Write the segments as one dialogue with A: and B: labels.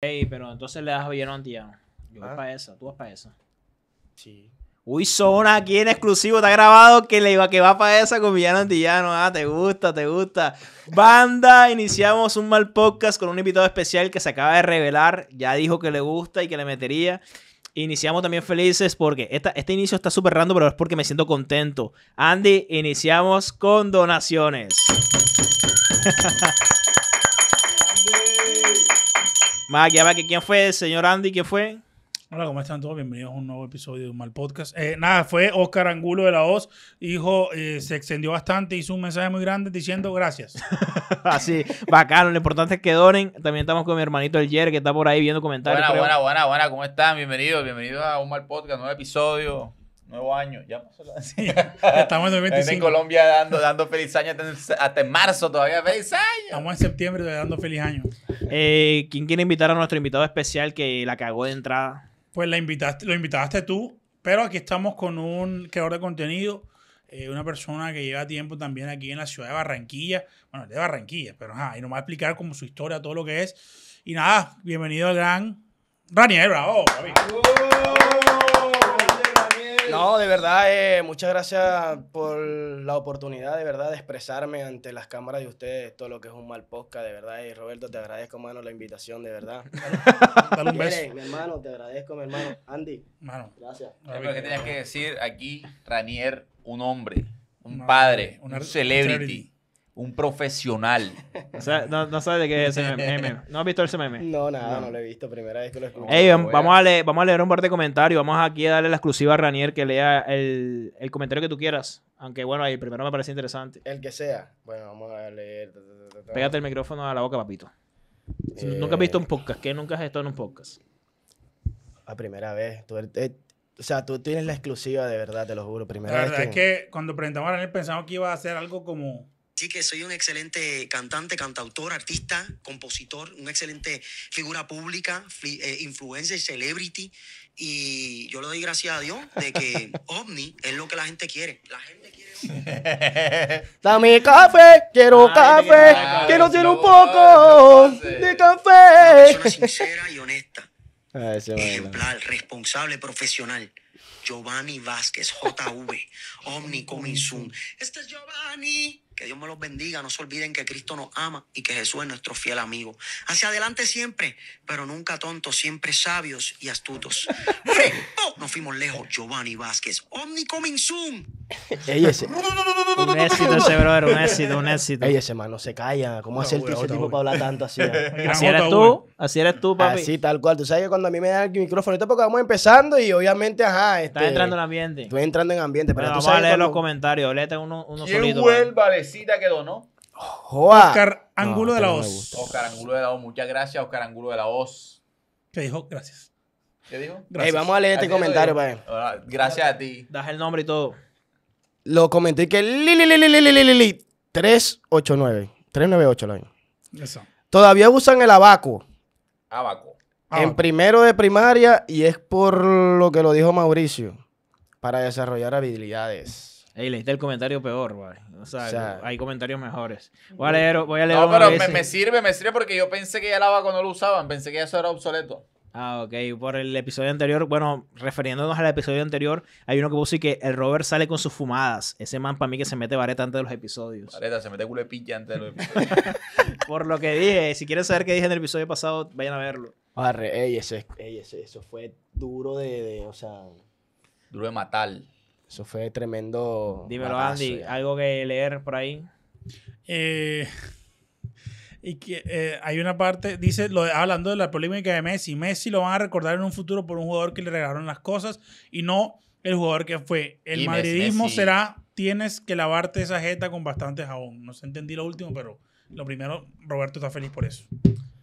A: Ey, pero entonces le das a Villano Antillano Yo voy ah. para esa, tú vas para esa. Sí. Uy, Zona aquí en exclusivo, está grabado que le iba que va para esa con Villano Antillano. Ah, te gusta, te gusta. Banda, iniciamos un mal podcast con un invitado especial que se acaba de revelar. Ya dijo que le gusta y que le metería. Iniciamos también felices porque esta, este inicio está súper rando, pero es porque me siento contento. Andy, iniciamos con donaciones. que ¿quién fue? Señor Andy, ¿quién fue?
B: Hola, ¿cómo están todos? Bienvenidos a un nuevo episodio de un mal podcast. Eh, nada, fue Oscar Angulo de la Oz. Hijo, eh, se extendió bastante, hizo un mensaje muy grande diciendo
A: gracias. Así, bacano. Lo importante es que donen. También estamos con mi hermanito el Jer, que está por ahí viendo comentarios. Buena, buena,
C: buena, buena. ¿Cómo están? Bienvenidos, bienvenidos a un mal podcast, nuevo episodio nuevo año. Ya pasó Estamos en 2025. En Colombia dando, dando feliz año hasta,
B: en marzo todavía. ¡Feliz año! Estamos en septiembre dando feliz año.
A: Eh, ¿Quién quiere invitar a nuestro invitado especial que la cagó de entrada?
B: Pues la invitaste, lo invitaste tú, pero aquí estamos con un creador de contenido, eh, una persona que lleva tiempo también aquí en la ciudad de Barranquilla. Bueno, de Barranquilla, pero ajá, y nos va a explicar como su historia, todo lo que es. Y nada, bienvenido
D: al gran Rani, bravo.
B: ¡Oh,
D: no, de verdad, eh, muchas gracias por la oportunidad, de verdad, de expresarme ante las cámaras de ustedes, todo lo que es un mal podcast, de verdad. Y Roberto, te agradezco, mano, la invitación, de verdad. Dale un beso. Mi hermano, te agradezco, mi hermano. Andy, mano. gracias. ¿Qué tenías que
C: decir aquí, Ranier, un hombre, un padre, un celebrity
A: un profesional. O sea, no, no sabes de qué es ese meme. ¿No has visto ese meme? No, nada, no, lo
D: he visto. Primera vez que lo escucho. Ey, vamos, a,
A: leer, un par de comentarios. Vamos aquí a darle la exclusiva a Ranier que lea el, comentario que tú quieras. Aunque bueno, ahí el primero me parece interesante.
D: El que sea. Bueno, vamos a leer. Pégate el micrófono a la boca, papito.
A: Eh. Nunca has visto un podcast. ¿Qué nunca has
D: estado en un podcast? La primera vez. Er, eh, o sea, tú tienes la exclusiva de verdad, te lo juro. Primera la verdad es
B: que cuando presentamos a Ranier pensamos que iba a ser algo como
D: Así que soy un excelente cantante, cantautor, artista, compositor, una excelente figura pública, eh, influencer, celebrity. Y yo le doy gracias a Dios de que Omni es lo que la gente quiere. La gente quiere Dame café, quiero café, quiero un poco de café. Una sincera y honesta. Ah, ejemplar, responsable, profesional. Giovanni Vázquez, JV, Omni Coming zoom. Este es Giovanni. Que Dios me los bendiga. No se olviden que Cristo nos ama y que Jesús es nuestro fiel amigo. Hacia adelante siempre, pero nunca tontos, siempre sabios y astutos. Nos fuimos lejos, Giovanni Vázquez. Omnicoming Zoom. ¡Ey, ese! Un éxito ese brother, un éxito, un éxito. ¡Ey, ese man no se calla. ¿Cómo hace el ese tipo para hablar tanto así? así eres tú, así eres tú, papi. Así tal cual. Tú sabes que cuando a mí me dan el micrófono, esto porque vamos empezando y obviamente, ajá. está Estás este, entrando en
A: ambiente. Estoy
D: entrando en ambiente. Pero, tú vamos a leer los
A: comentarios. Léete uno, uno Vuelva, Cervecita Oscar Angulo de la Voz
C: Oscar Angulo de la voz. Muchas gracias, Oscar Angulo de la Voz
D: ¿Qué dijo? Gracias.
A: ¿Qué dijo? Gracias. vamos a leer este comentario para Gracias a ti. Das el nombre y todo.
D: Lo comenté que 389. 398 Todavía usan el abaco. Abaco. en primero de primaria y es por lo que lo dijo Mauricio, para desarrollar habilidades.
A: Ey, leíste el comentario peor, güey. O sea, hay comentarios mejores. Voy a leer, voy a leer No, pero me,
C: sirve, me sirve porque yo pensé que ya la vaca no lo usaban. Pensé que eso era obsoleto.
A: Ah, ok. Por el episodio anterior, bueno, refiriéndonos al episodio anterior, hay uno que puso que el Robert sale con sus fumadas. Ese man para mí que se mete vareta antes de los episodios.
C: Vareta, se mete culo de pilla antes de los episodios.
A: Por lo que dije, si quieren saber qué dije en el episodio pasado, vayan a verlo.
D: ey, ese,
A: eso fue duro de, de, o sea... Duro de matar.
D: Eso fue tremendo. Dímelo, Andy,
A: ¿algo que leer por ahí?
B: Eh, y que eh, hay una parte, dice, lo hablando de la polémica de Messi, Messi lo van a recordar en un futuro por un jugador que le regalaron las cosas y no el jugador que fue. El madridismo será, tienes que lavarte esa jeta con bastante jabón. No sé, entendí
A: lo último, pero lo primero, Roberto está feliz por eso.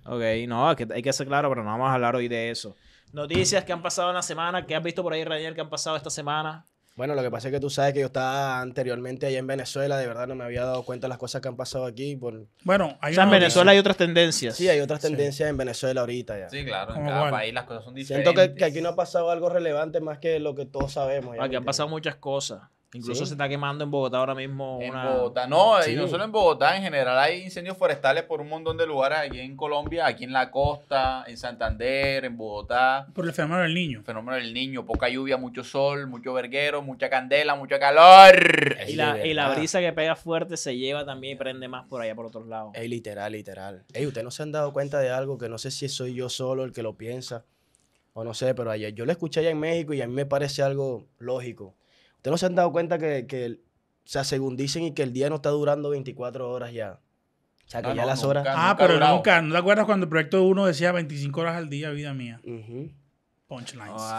A: Ok, no, hay que hacer claro, pero no vamos a hablar hoy de eso.
D: Noticias que han
A: pasado en la semana, que has visto por ahí, Ranier, que han pasado esta semana.
D: Bueno, lo que pasa es que tú sabes que yo estaba anteriormente allá en Venezuela, de verdad no me había dado cuenta de las cosas que han pasado aquí. Por... Bueno, hay en Venezuela hay otras tendencias. Sí, hay otras tendencias en Venezuela ahorita ya. Sí, claro, en cada país las cosas son diferentes. Siento que, aquí no ha pasado algo relevante más que lo que todos sabemos. aquí han
A: pasado muchas cosas. Incluso se está quemando en Bogotá ahora mismo. En Bogotá, no, y no solo en
D: Bogotá,
C: en general hay incendios forestales por un montón de lugares aquí en Colombia, aquí en la costa, en Santander, en Bogotá. Por el
A: fenómeno del niño.
C: fenómeno del niño, poca lluvia, mucho sol, mucho verguero,
A: mucha candela, mucho calor. Y la, brisa que pega fuerte se lleva también y prende más
D: por allá, por otros lados. Es literal, literal. Ey, ¿ustedes no se han dado cuenta de algo que no sé si soy yo solo el que lo piensa? O no sé, pero ayer yo lo escuché allá en México y a mí me parece algo lógico ¿Ustedes no se han dado cuenta que, que, o según dicen, y que el día no está durando 24 horas ya? O sea, que ah, ya las horas. ah, pero nunca.
B: ¿No te acuerdas cuando el proyecto 1 decía 25 horas al
A: día, vida mía? Uh Punchlines. Ah.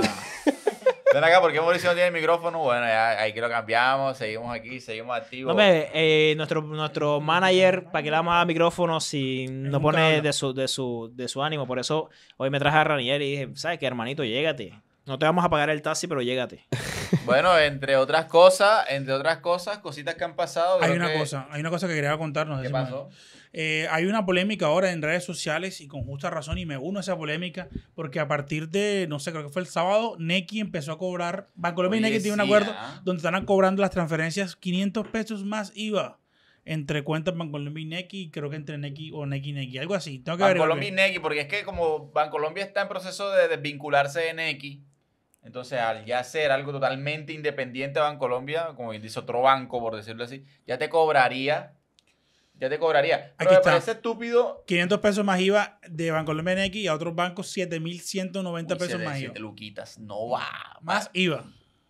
C: Ven acá, ¿por qué Mauricio no tiene micrófono? Bueno, ya, que lo cambiamos, seguimos aquí, seguimos activos. No,
A: eh, nuestro, nuestro manager, ¿para que le vamos a micrófono si no pone de su, de, su, ánimo? Por eso hoy me traje a Raniel y dije, ¿sabes qué, hermanito? Llégate. No te vamos a pagar el taxi, pero llégate. Bueno, entre otras cosas, entre otras cosas, cositas que han pasado. Hay una
B: cosa, hay una cosa que quería contarnos. ¿Qué pasó? Eh, hay una polémica ahora en redes sociales y con justa razón y me uno a esa polémica porque a partir de, no sé, creo que fue el sábado, Neki empezó a cobrar, Bancolombia y Neki tiene un acuerdo ah. donde están cobrando las transferencias 500 pesos más IVA entre cuentas Bancolombia y Neki, creo que entre Neki o Neki Neki, algo así. Tengo que Bancolombia y
C: Neki, porque es que como Bancolombia está en proceso de desvincularse de Neki, entonces, al ya ser algo totalmente independiente de Colombia como dice otro banco, por decirlo así, ya te cobraría. Ya te cobraría. Pero Aquí parece
B: estúpido. 500 pesos más IVA de Bancolombia NX y a otros bancos 7.190 pesos más IVA.
C: luquitas, no va.
B: Más IVA.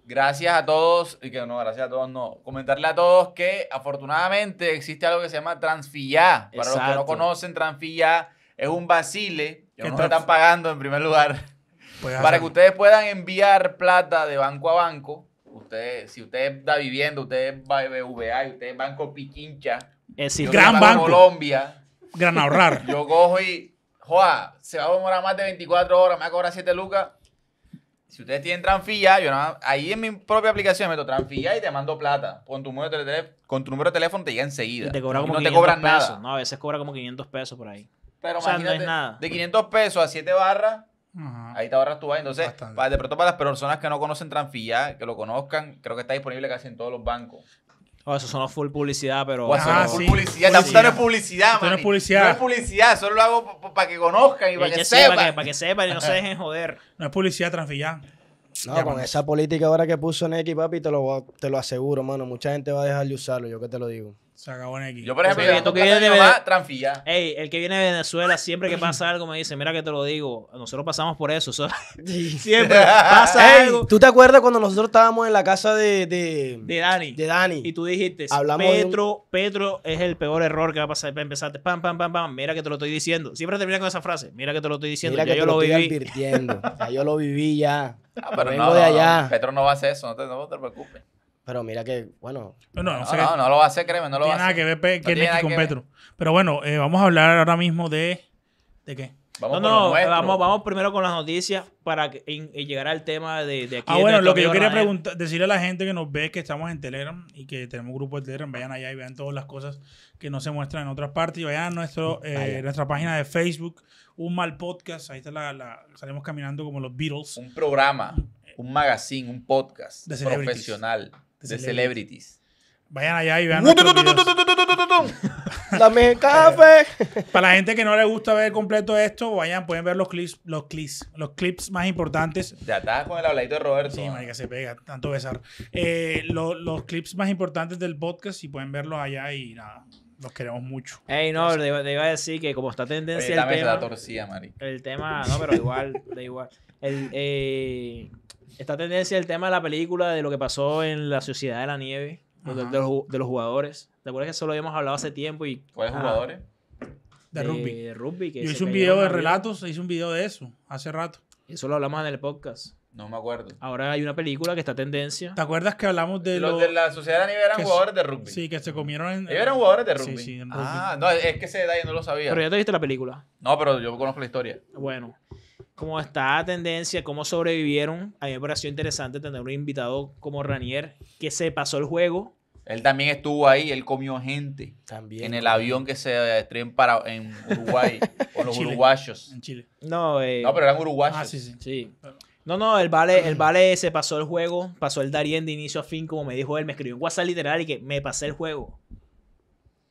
C: Gracias a todos, y que no, gracias a todos, no. Comentarle a todos que afortunadamente existe algo que se llama Transfilla. Para los que no conocen, Transfilla es un basile que no están pagando en primer
A: lugar para que
C: ustedes puedan enviar plata de banco a banco. Ustedes, si usted da viviendo, usted va a BVA y usted es Banco Pichincha. Es decir, gran banco. Colombia.
B: Gran ahorrar.
C: Yo cojo y, joa, se va a demorar más de 24 horas, me va a cobrar 7 lucas. Si ustedes tienen Transfilla, yo ahí en mi propia aplicación meto Transfilla y te mando plata. Con tu número de, con tu número de teléfono te llega enseguida. Y no te cobran Nada.
A: No, a veces cobra como 500 pesos por ahí.
C: Pero o sea, no es nada. de 500 pesos a 7 barras, Ahí te ahorras tu vaina. Entonces, para, de pronto para las personas que no conocen Transfía, que lo conozcan, creo que está disponible casi en todos los bancos.
A: Oh, eso son full publicidad, pero. Ah, full publicidad. no
C: es publicidad, No es publicidad. No es publicidad, solo lo hago para que conozcan y, para que, sepan. Para que, sepan
B: y no se dejen joder. No es publicidad, Transfillar
D: No, con esa política ahora que puso Neki, papi, te lo, te lo aseguro, mano. Mucha gente va a dejar de usarlo, yo que te lo digo. Se acabó en aquí. Yo, por ejemplo, que
A: el que viene de Venezuela, siempre que pasa algo me dice, mira que te lo digo, nosotros pasamos por eso. siempre pasa algo.
D: ¿Tú te acuerdas cuando nosotros estábamos en la casa de, de,
A: Dani? Y tú dijiste, Petro, Petro es el peor error que va a pasar para empezarte. Pam, pam, pam, pam. Mira que te lo estoy diciendo. Siempre termina con esa frase. Mira que te lo estoy diciendo. Mira que yo lo, viví.
D: ya yo lo viví ya. Ah, pero no, de allá.
A: Petro no va a hacer eso, no te
C: preocupes.
D: Pero mira que, bueno. No, no, lo
C: va a hacer, créeme, no lo va
B: a hacer. Nada que con Petro. Pero bueno, eh, vamos a hablar ahora mismo de. ¿De qué? Vamos
A: vamos, vamos primero con las noticias para que, llegar al tema de, aquí. Ah, bueno, lo que yo quería
B: preguntar, decirle a la gente que nos ve que estamos en Telegram y que tenemos un grupo de Telegram, vayan allá y vean todas las cosas que no se muestran en otras partes y vayan a nuestro, eh, nuestra página de Facebook, Un Mal Podcast, ahí está la, salimos caminando como los Beatles.
C: Un programa, un magazine, un podcast profesional de celebrities.
B: Vayan allá y vean. Dame
D: café.
B: Para la gente que no le gusta ver completo esto, vayan, pueden ver los clips, los clips, los clips más importantes. Ya está con el habladito de Roberto. Sí, marica, se pega, tanto besar. Eh, los clips más importantes del podcast, si pueden verlos allá y nada. Los queremos
A: mucho. Ey, no, te iba, a decir que como está tendencia el tema... El tema, no, pero igual, da igual. El, eh, esta tendencia el tema de la película, de lo que pasó en la Sociedad de la Nieve, de, los, jugadores. ¿Te acuerdas que eso lo habíamos hablado hace tiempo? y ¿Cuáles ah. jugadores?
B: De, rugby. Yo hice un video de relatos,
A: hice un video de eso hace rato. Eso lo hablamos en el podcast. No me acuerdo. Ahora hay una película que está a tendencia. ¿Te acuerdas que hablamos de los, de la sociedad de eran jugadores de rugby? Sí, que se comieron en. Ellos eran jugadores de rugby. Sí, en ah, rugby.
C: Ah, no, es que ese detalle no lo sabía. Pero ya te
A: viste la película. No, pero yo conozco la historia. Bueno, como está a tendencia, cómo sobrevivieron, a mí me pareció interesante tener un invitado como Ranier que se pasó el juego. Él también estuvo ahí, él comió gente. También. En el
C: avión que se eh, estrelló en, para, en Uruguay, con los uruguayos. En Chile.
A: Eh, no, pero
C: eran uruguayos. Ah,
A: sí, sí. Sí. No, no, el vale, el mm. vale se pasó el juego, pasó el Darien de inicio a fin, como me dijo él, me escribió en WhatsApp literal y que me pasé el juego.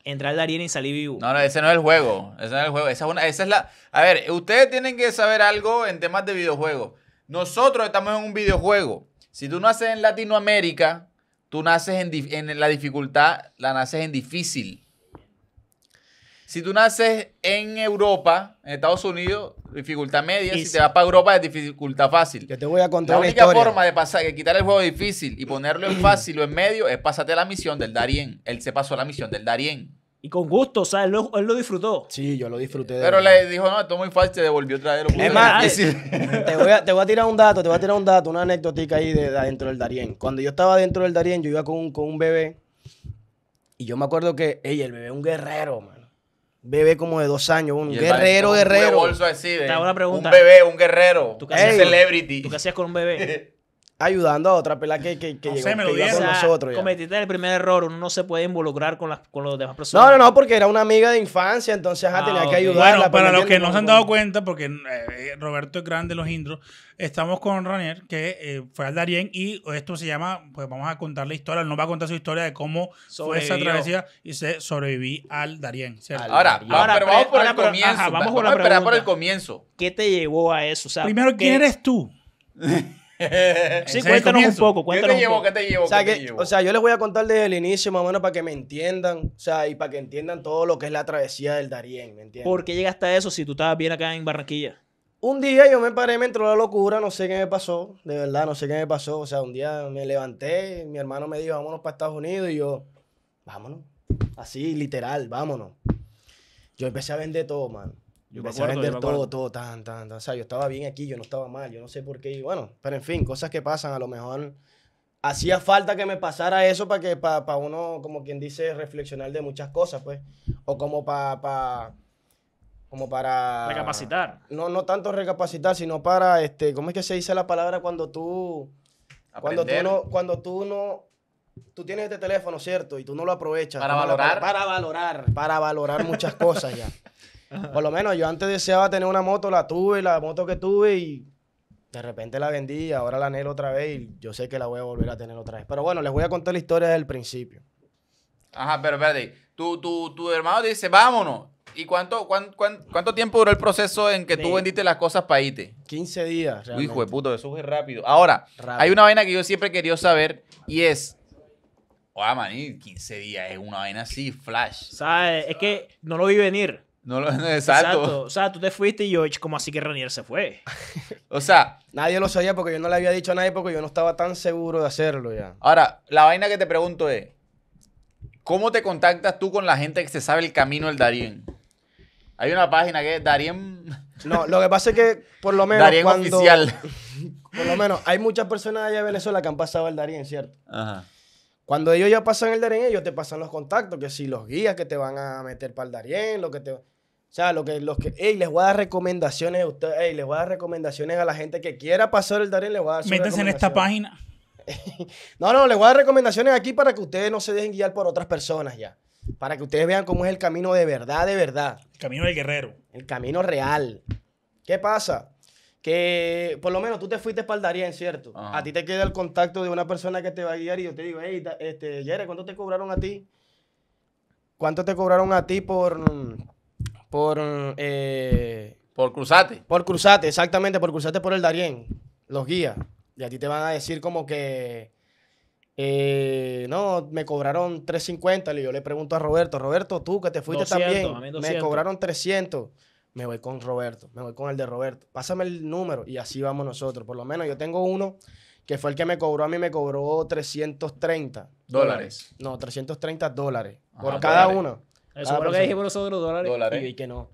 A: Entrar al Darien y salí vivo. No, no, ese no es el juego. Ese no es el juego. Esa es, la. A ver, ustedes tienen que saber algo
C: en temas de videojuegos. Nosotros estamos en un videojuego. Si tú naces en Latinoamérica, tú naces en la dificultad, la naces en difícil. Si tú naces en Europa, en Estados Unidos, dificultad media. Si te vas para Europa, es dificultad fácil.
D: Yo te voy a contar La única la única
C: forma de pasar, quitar el juego difícil y ponerlo en fácil o en medio es pasarte la misión del Darien. Él se pasó la misión del Darien.
A: Y con gusto,
D: o sea, él lo, disfrutó. Sí, yo lo disfruté. Pero le
C: dijo, no, esto es muy fácil, se devolvió otra vez. Es más, te
D: voy, a, tirar un dato, te voy a tirar un dato, una anécdotica ahí de, adentro del Darien. Cuando yo estaba dentro del Darien, yo iba con, con un bebé y yo me acuerdo que, ella, el bebé un guerrero, mano bebé como de dos años, un guerrero, guerrero. Un bolso
C: así Te hago una pregunta. Un bebé, un
A: guerrero. ¿Tú qué hacías, celebrity. ¿Tú qué hacías con un bebé?
D: ayudando a otra pela que, que, me lo nosotros.
A: Cometiste el primer error, uno no se puede involucrar con las con los demás personas. No, no, no,
D: porque era una amiga de infancia, entonces ah, tenía que ayudarla. Bueno, para los que no se han dado
B: cuenta, porque
D: eh,
A: Roberto
B: es grande los intros, estamos con Ranier, que eh, fue al Darien, y esto se llama, pues vamos a contar la historia, él nos va a contar su historia de cómo fue esa travesía y se sobreviví al
A: Darien. Ah, ahora, pero vamos por el comienzo. vamos, por por el comienzo. ¿Qué te llevó a eso?
D: sea, Primero, ¿quién eres tú?
A: sí, cuéntanos un poco. ¿Qué te llevó? ¿Qué te llevó? O
D: sea, yo les voy a contar desde el inicio, más o menos, para que me entiendan. O sea, y para que entiendan todo lo que es la travesía del Darién, ¿me entiendes? ¿Por qué
A: llegaste a eso si tú estabas bien acá en Barranquilla?
D: Un día yo me paré, me entró la locura, no sé qué me pasó, de verdad, no sé qué me pasó. O sea, un día me levanté, mi hermano me dijo, vámonos para Estados Unidos, y yo, vámonos. Así, literal, vámonos. Yo empecé a vender todo, man yo empecé a vender todo, todo, tan, tan, tan. O sea, yo estaba bien aquí, yo no estaba mal, yo no sé por qué. bueno, pero en fin, cosas que pasan. A lo mejor hacía falta que me pasara eso para que para uno, como quien dice, reflexionar de muchas cosas, pues. O como para... para... como para... Recapacitar. No, no tanto recapacitar, sino para, este, ¿cómo es que se dice la palabra cuando tú... Cuando tú no... Cuando tú no tú tienes este teléfono, ¿cierto? Y tú no lo aprovechas. Para valorar. para valorar, para valorar muchas cosas ya. Por lo menos yo antes deseaba tener una moto, la tuve, la moto que tuve y de repente la vendí, ahora la anhelo otra vez y yo sé que la voy a volver a tener otra vez. Pero bueno, les voy a contar la historia del principio.
C: Ajá, pero espérate, tu, hermano dice, vámonos. ¿Y cuánto, cuánto tiempo duró el proceso en que tú vendiste las cosas para irte? 15 días. Realmente. Hijo de puto, eso fue rápido. Ahora, hay una vaina que yo siempre quería saber y es, maní, 15 días es una vaina así, flash. ¿Sabes? Es que
D: no lo vi venir. No, exacto. exacto. O sea, tú te fuiste y yo, como así que Ranier se fue? o sea. Nadie lo sabía porque yo no le había dicho a nadie porque yo no estaba tan seguro de hacerlo ya.
C: Ahora, la vaina que te
D: pregunto es:
C: ¿cómo te contactas tú con la gente que se sabe el camino del Darien? Hay una página que es Darien. No,
D: lo que pasa es que, por lo menos. Darien oficial. por lo menos, hay muchas personas allá de Venezuela que han pasado el Darien, ¿cierto? Ajá. Cuando ellos ya pasan el Darien, ellos te pasan los contactos, que si los guías que te van a meter para el Darien, lo que te. O sea, lo que, los que, hey, les voy a dar recomendaciones a ustedes, hey, les voy a dar recomendaciones a la gente que quiera pasar el Darien, les voy a dar Métanse en esta página. no, no, les voy a dar recomendaciones aquí para que ustedes no se dejen guiar por otras personas ya. Para que ustedes vean cómo es el camino de verdad, de verdad. El camino del guerrero. El camino real. ¿Qué pasa? Que por lo menos tú te fuiste para el Darien, ¿cierto? A ti te queda el contacto de una persona que te va a guiar y yo te digo, hey, este, Jere, ¿cuánto te cobraron a ti? ¿Cuánto te cobraron a ti por... Por. Eh, por cruzate, Por cruzate, exactamente, por cruzate por el Darién. Los guías. Y a ti te van a decir como que. Eh, no, me cobraron 350. Y yo le pregunto a Roberto, Roberto, tú que te fuiste también. Me cobraron 300. Me voy con Roberto, me voy con el de Roberto. Pásame el número y así vamos nosotros. Por lo menos yo tengo uno que fue el que me cobró a mí, me cobró 330 dólares. No, 330 dólares ah, por pues cada uno. Eso ah, fue lo pues que dijimos
C: nosotros, dólares. dólares. Y, que no.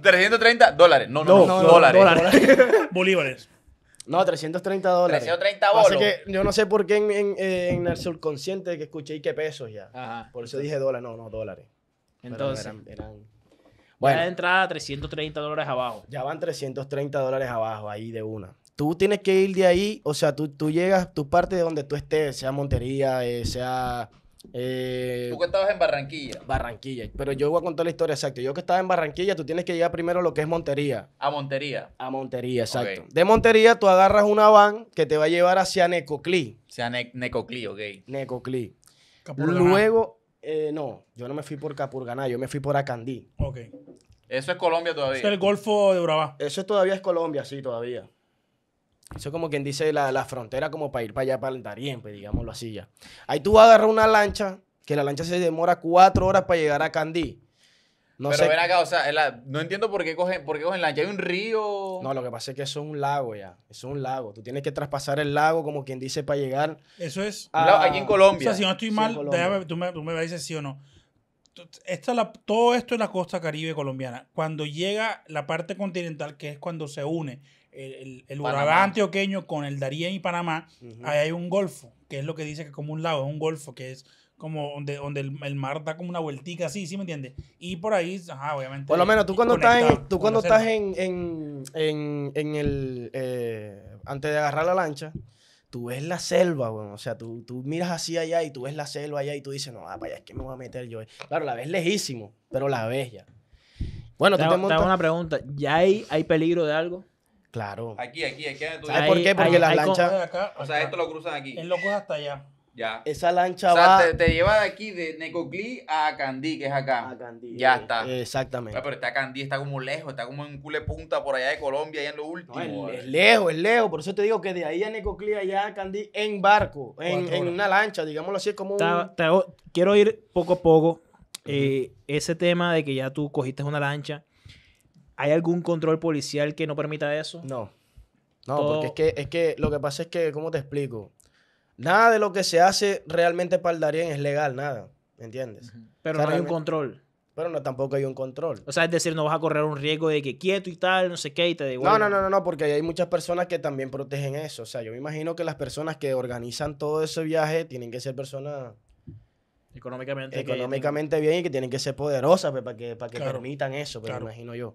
C: 330 dólares. No, no, no, dólares.
D: Bolívares. No, 330 dólares. 330 bolos. yo no sé por qué en, en, en el subconsciente que escuché y qué pesos ya. Por eso dije dólares. No, no, dólares. Entonces. eran, eran... Bueno. Ya entrada, 330 dólares abajo. Ya van 330 dólares abajo, ahí de una. Tú tienes que ir de ahí, o sea, tú, tú llegas, tu parte de donde tú estés, sea Montería, eh, sea eh, tú que estabas en Barranquilla. Barranquilla. Pero yo voy a contar la historia exacta. Yo que estaba en Barranquilla, tú tienes que llegar primero a lo que es Montería.
C: A Montería. A
D: Montería, exacto. De Montería, tú agarras una van que te va a llevar hacia Necoclí. Hacia Necoclí, ok. Necoclí. Luego, eh, no, yo no me fui por Capurganá, yo me fui por Acandí. Ok.
C: Eso es Colombia todavía. Es el
D: Golfo de Urabá. Eso todavía es Colombia, sí, todavía. Eso como quien dice la, frontera como para ir para allá, para el pues digámoslo así ya. Ahí tú vas a agarrar una lancha, que la lancha se demora cuatro horas para llegar a Candí. No Pero ven
C: acá, o sea, no entiendo por qué, cogen, lancha. ¿Hay
D: un río? No, lo que pasa es que eso es un lago ya. es un lago. Tú tienes que traspasar el lago, como quien dice, para llegar. Eso es. Aquí en Colombia. O sea, si no estoy mal,
B: tú, me, tú me dices sí o no. la, todo esto es la costa caribe colombiana. Cuando llega la parte continental, que es cuando se une el, el teoqueño con el Darién y Panamá, ahí hay un golfo, que es lo que dice que como un lago, es un golfo, que es como donde, el, mar da como una vueltica así, ¿sí me entiendes? Y por ahí, ajá, obviamente. Por lo menos tú cuando estás en, tú cuando estás
D: en, en, en, el, eh, antes de agarrar la lancha, tú ves la selva, bueno, o sea, tú, tú miras así allá y tú ves la selva allá y tú dices, no, ah, para allá es que me voy a meter yo. Claro, la ves lejísimo, pero la ves ya. Bueno, te, tú una pregunta, ¿ya hay, hay peligro de algo? Claro. Aquí, aquí, aquí. ¿Sabes por qué? Porque las lanchas.
C: O sea, esto lo cruzan aquí. Él lo es hasta
D: allá. Ya. Esa lancha o sea, va. Te, lleva
C: de aquí, de Necoclí a Candí, que es acá. A Candí. Ya
D: está. Exactamente. Pero
C: está Candí, está como lejos, está como en un punta por allá de Colombia, allá
D: en lo último. es, lejos, es lejos. Por eso te digo que de ahí a Necoclí, allá a Candí, en barco, en, una lancha, digámoslo así, es como
A: quiero ir poco a poco. Eh, ese tema de que ya tú cogiste una lancha, ¿Hay algún control policial que no permita eso? No. No, porque es
D: que, es que lo que pasa es que, ¿cómo te explico? Nada de lo que se hace realmente para el Darien es legal, nada. ¿Me entiendes? Pero no hay un control. Pero no, tampoco hay un control. O
A: sea, es decir, no vas a correr un riesgo de que quieto y tal, no sé qué, y te devuelven. No, no,
D: no, no, porque hay muchas personas que también protegen eso. O sea, yo me imagino que las personas que organizan todo ese viaje tienen que ser personas
A: Económicamente, Económicamente
D: bien y que tienen que ser poderosas pues, para que, para que permitan eso, pero pues, imagino yo.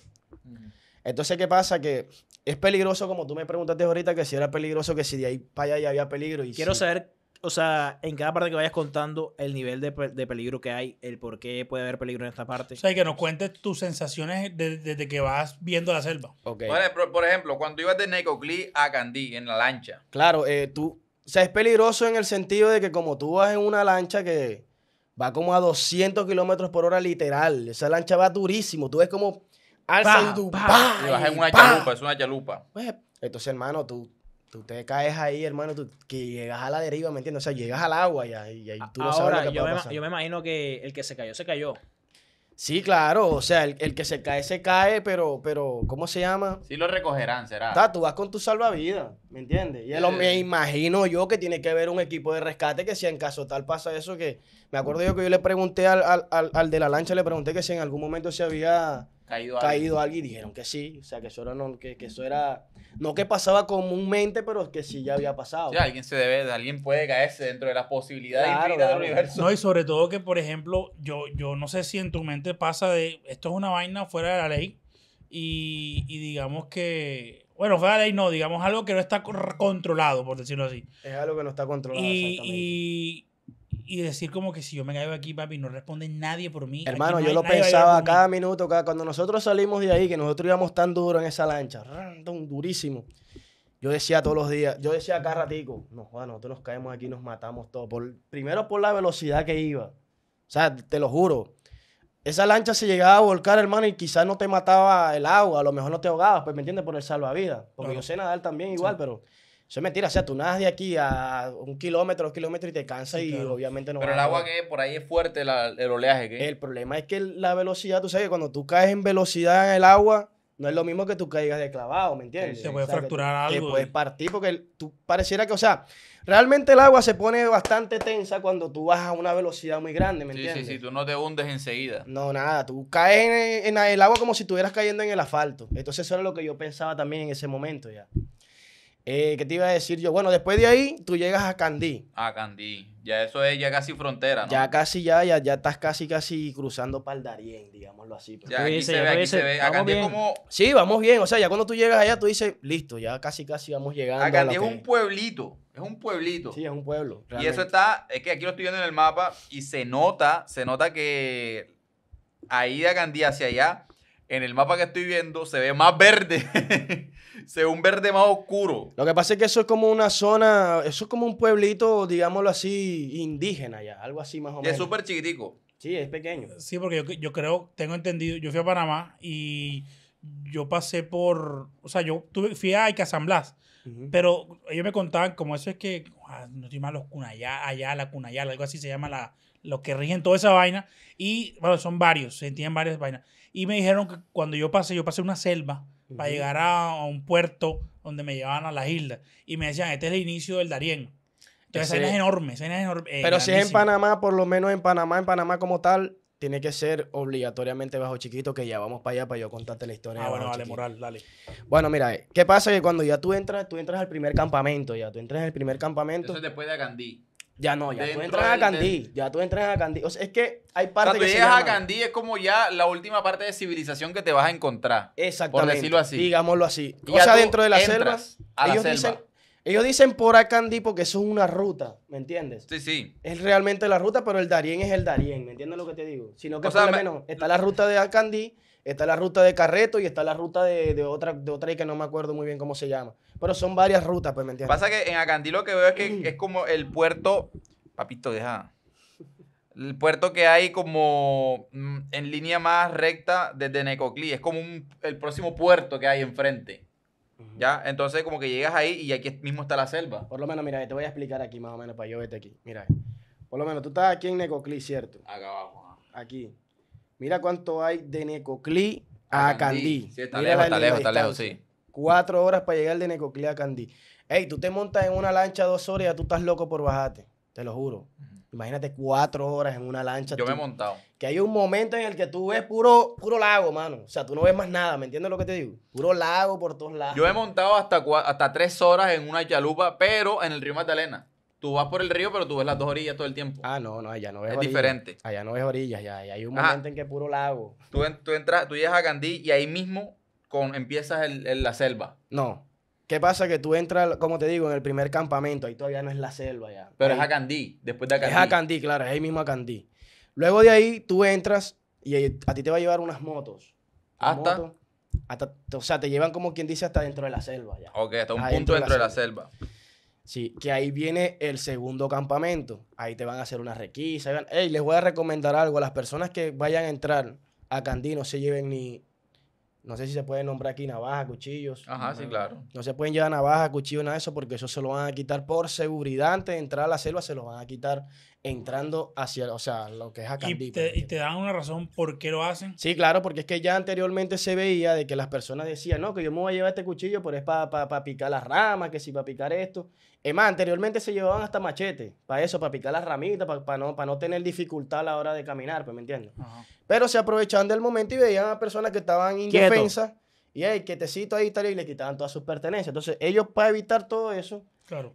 D: Entonces, ¿qué pasa? Que es peligroso, como tú me preguntaste ahorita, que si era peligroso, que si de ahí para allá ya había peligro. Y Quiero saber,
A: o sea, en cada parte que vayas contando, el nivel de, peligro que hay, el por qué puede haber peligro en esta parte. O sea,
B: que nos cuentes tus sensaciones desde, que vas viendo
A: la selva. por,
C: ejemplo, cuando ibas de Necoclí a Candí en la lancha.
D: Claro, eh, tú, o sea, es peligroso en el sentido de que como tú vas en una lancha que va como a 200 kilómetros por hora literal. Esa lancha va durísimo. Tú ves como alza y vas en una chalupa, es una chalupa. Pues, entonces, hermano, tú, tú te caes ahí, hermano, tú, que llegas a la deriva, ¿me entiendes? O sea, llegas al agua y, ahí tú no sabes lo que yo, yo
A: me imagino que el que se cayó, se cayó.
D: Sí, claro, o sea, el, que se cae, se cae, pero, pero, ¿cómo se llama? Sí lo recogerán, será. Está, tú vas con tu salvavidas, ¿me entiendes? Y lo, me imagino yo que tiene que haber un equipo de rescate que si en caso tal pasa eso, que me acuerdo yo que yo le pregunté al, al de la lancha, le pregunté que si en algún momento se había caído, alguien. dijeron que sí. O sea, que eso era, no, que, pasaba comúnmente, pero que sí ya había pasado. Ya, alguien
C: se debe, alguien puede caerse dentro de las posibilidades del universo. No, y
D: sobre todo que, por ejemplo, yo, yo no sé si en tu
B: mente pasa de, esto es una vaina fuera de la ley y, digamos que, bueno, fuera de la ley no, digamos algo que no está controlado, por decirlo así.
D: Es algo que no está controlado. y
B: y decir como que si yo me caigo aquí, papi, no responde nadie por mí. Hermano, yo lo pensaba
D: cada minuto, cada, cuando nosotros salimos de ahí, que nosotros íbamos tan duro en esa lancha, durísimo. Yo decía todos los días, yo decía cada ratico, no, Juan, nosotros nos caemos aquí, nos matamos todos. Por, primero por la velocidad que iba. O sea, te lo juro. Esa lancha se llegaba a volcar, hermano, y quizás no te mataba el agua, a lo mejor no te ahogabas, pues, ¿me entiendes? Por el salvavidas. Porque yo sé nadar también igual, pero eso es mentira, o sea, tú nadas de aquí a un kilómetro, dos kilómetros y te cansas y obviamente no... Pero el agua
C: que por ahí es fuerte, el oleaje. ¿qué? El
D: problema es que la velocidad, tú sabes que cuando tú caes en velocidad en el agua, no es lo mismo que tú caigas de clavado, ¿me entiendes? Se puede fracturar algo. se puede partir porque tú pareciera que, o sea, realmente el agua se pone bastante tensa cuando tú vas a una velocidad muy grande, ¿me sí, entiendes? Sí, sí,
C: tú no te hundes enseguida.
D: No, nada, tú caes en, en el agua como si estuvieras cayendo en el asfalto. Entonces eso era lo que yo pensaba también en ese momento ya. Eh, ¿Qué te iba a decir yo? Bueno, después de ahí tú llegas a Candí. A
C: Candí. Ya eso es ya casi frontera, ¿no? Ya casi,
D: ya, ya, ya estás casi, casi cruzando para el Darién, digámoslo así. Pues. Ya, aquí se, ve, aquí se, ve. A Candí como... Sí, vamos bien. O sea, ya cuando tú llegas allá tú dices, listo, ya casi, casi vamos llegando. A Candí es un pueblito. Es un pueblito. Sí, es un pueblo. Y eso
C: está, es que aquí lo estoy viendo en el mapa y se nota, se nota que ahí de Candí hacia allá en el mapa que estoy viendo se ve más verde. se ve un verde más oscuro.
D: Lo que pasa es que eso es como una zona, eso es como un pueblito, digámoslo así, indígena ya,
B: algo así más
C: o menos. Es súper chiquitico.
A: Sí, es pequeño.
B: Sí, porque yo, creo, tengo entendido, yo fui a Panamá y yo pasé por, o sea, yo fui a Ica Blas, pero ellos me contaban como eso es que, ah, no estoy mal, los Cunayala, allá la Cunayala, algo así se llama la, los que rigen toda esa vaina, y bueno, son varios, se entienden varias vainas. Y me dijeron que cuando yo pasé, yo pasé una selva para llegar a, un puerto donde me llevaban a las islas. Y me decían, este es el inicio del Darién. Entonces, es enorme, es enorme. Eh, Pero si es en
D: Panamá, por lo menos en Panamá, en Panamá como tal, tiene que ser obligatoriamente bajo chiquito, que ya vamos para allá para yo contarte la historia. Ah, bueno, dale, moral, dale. Bueno, mira, eh, ¿qué pasa? Que cuando ya tú entras, tú entras al primer campamento, ya tú entras al primer campamento. Eso después de Gandhi ya no, ya tú entras a Candí. Ya tú entras a Candí. O sea, es que hay partes. Cuando llegas a Candí es como
C: ya la última parte de civilización que te vas a encontrar. Exactamente. Por decirlo así. Digámoslo
D: así. o sea, dentro de las selvas. ellos, la selva. dicen, ellos dicen por a porque eso es una ruta. ¿Me entiendes? Sí, sí. Es realmente la ruta, pero el Darién es el Darién. ¿Me entiendes lo que te digo? Sino que por lo menos está la ruta de Acandí, está la ruta de Carreto y está la ruta de, de otra, de otra y que no me acuerdo muy bien cómo se llama. Pero son varias rutas, pues, ¿me entiendes? Pasa
C: que en Acandí lo que veo es que es como el puerto. Papito, deja. El puerto que hay como mm, en línea más recta desde Necoclí. Es como el próximo puerto que hay enfrente. ¿Ya? Entonces, como que llegas ahí y aquí mismo está la selva.
D: Por lo menos, mira, te voy a explicar aquí más o menos para yo verte aquí. Mira, por lo menos tú estás aquí en Necoclí, ¿cierto? Acá abajo. Aquí. Mira cuánto hay de Necoclí a Acandí. Sí, está lejos, está lejos, sí. Cuatro horas para llegar de Necoclí a Candí. Ey, tú te montas en una lancha dos horas y ya tú estás loco por bajarte. Te lo juro. Imagínate cuatro horas en una lancha. Yo me he montado. Que hay un momento en el que tú ves puro, puro lago, mano. O sea, tú no ves más nada, ¿me entiendes lo que te digo? Puro lago por todos lados. Yo he
C: montado hasta, hasta tres horas en una chalupa, pero en el río Magdalena. Tú vas por el río, pero tú ves las dos orillas todo el tiempo. Ah, no, no, allá no ves orillas. Es diferente.
D: Allá no ves orillas, ya, hay un momento en que es puro lago.
C: Tú, entras, tú llegas a Candí y ahí mismo empiezas en, la selva.
D: No. ¿Qué pasa? Que tú entras, como te digo, en el primer campamento. Ahí todavía no es la selva ya. Pero es a Candí, después de Candí. Es a Candí, claro, es ahí mismo a Candí. Luego de ahí tú entras y eh, a ti te va a llevar unas motos. Hasta. o sea, te llevan como quien dice hasta dentro de la selva ya.
C: Ok, hasta un punto dentro de la, selva.
D: Sí, que ahí viene el segundo campamento. Ahí te van a hacer una requisa. Hey, les voy a recomendar algo. A las personas que vayan a entrar a Candí no se lleven ni no sé si se pueden nombrar aquí navaja, cuchillos. Ajá, sí, claro. No se pueden llevar navaja, cuchillos, nada de eso, porque eso se lo van a quitar por seguridad. Antes de entrar a la selva, se lo van a quitar entrando hacia, o sea, lo que es acá pues, ¿Y te, dan una razón por qué lo hacen? Sí, claro, porque es que ya anteriormente se veía de que las personas decían, no, que yo me voy a llevar este cuchillo, pero es para picar las ramas, que si va para picar esto. Es más, anteriormente se llevaban hasta machete, para eso, para picar las ramitas, para no, no tener dificultad a la hora de caminar, pues, ¿me entiendo Pero se aprovechaban del momento y veían a personas que estaban indefensas y, hay que te ahí, estaría y le quitaban todas sus pertenencias. Entonces, ellos para evitar todo eso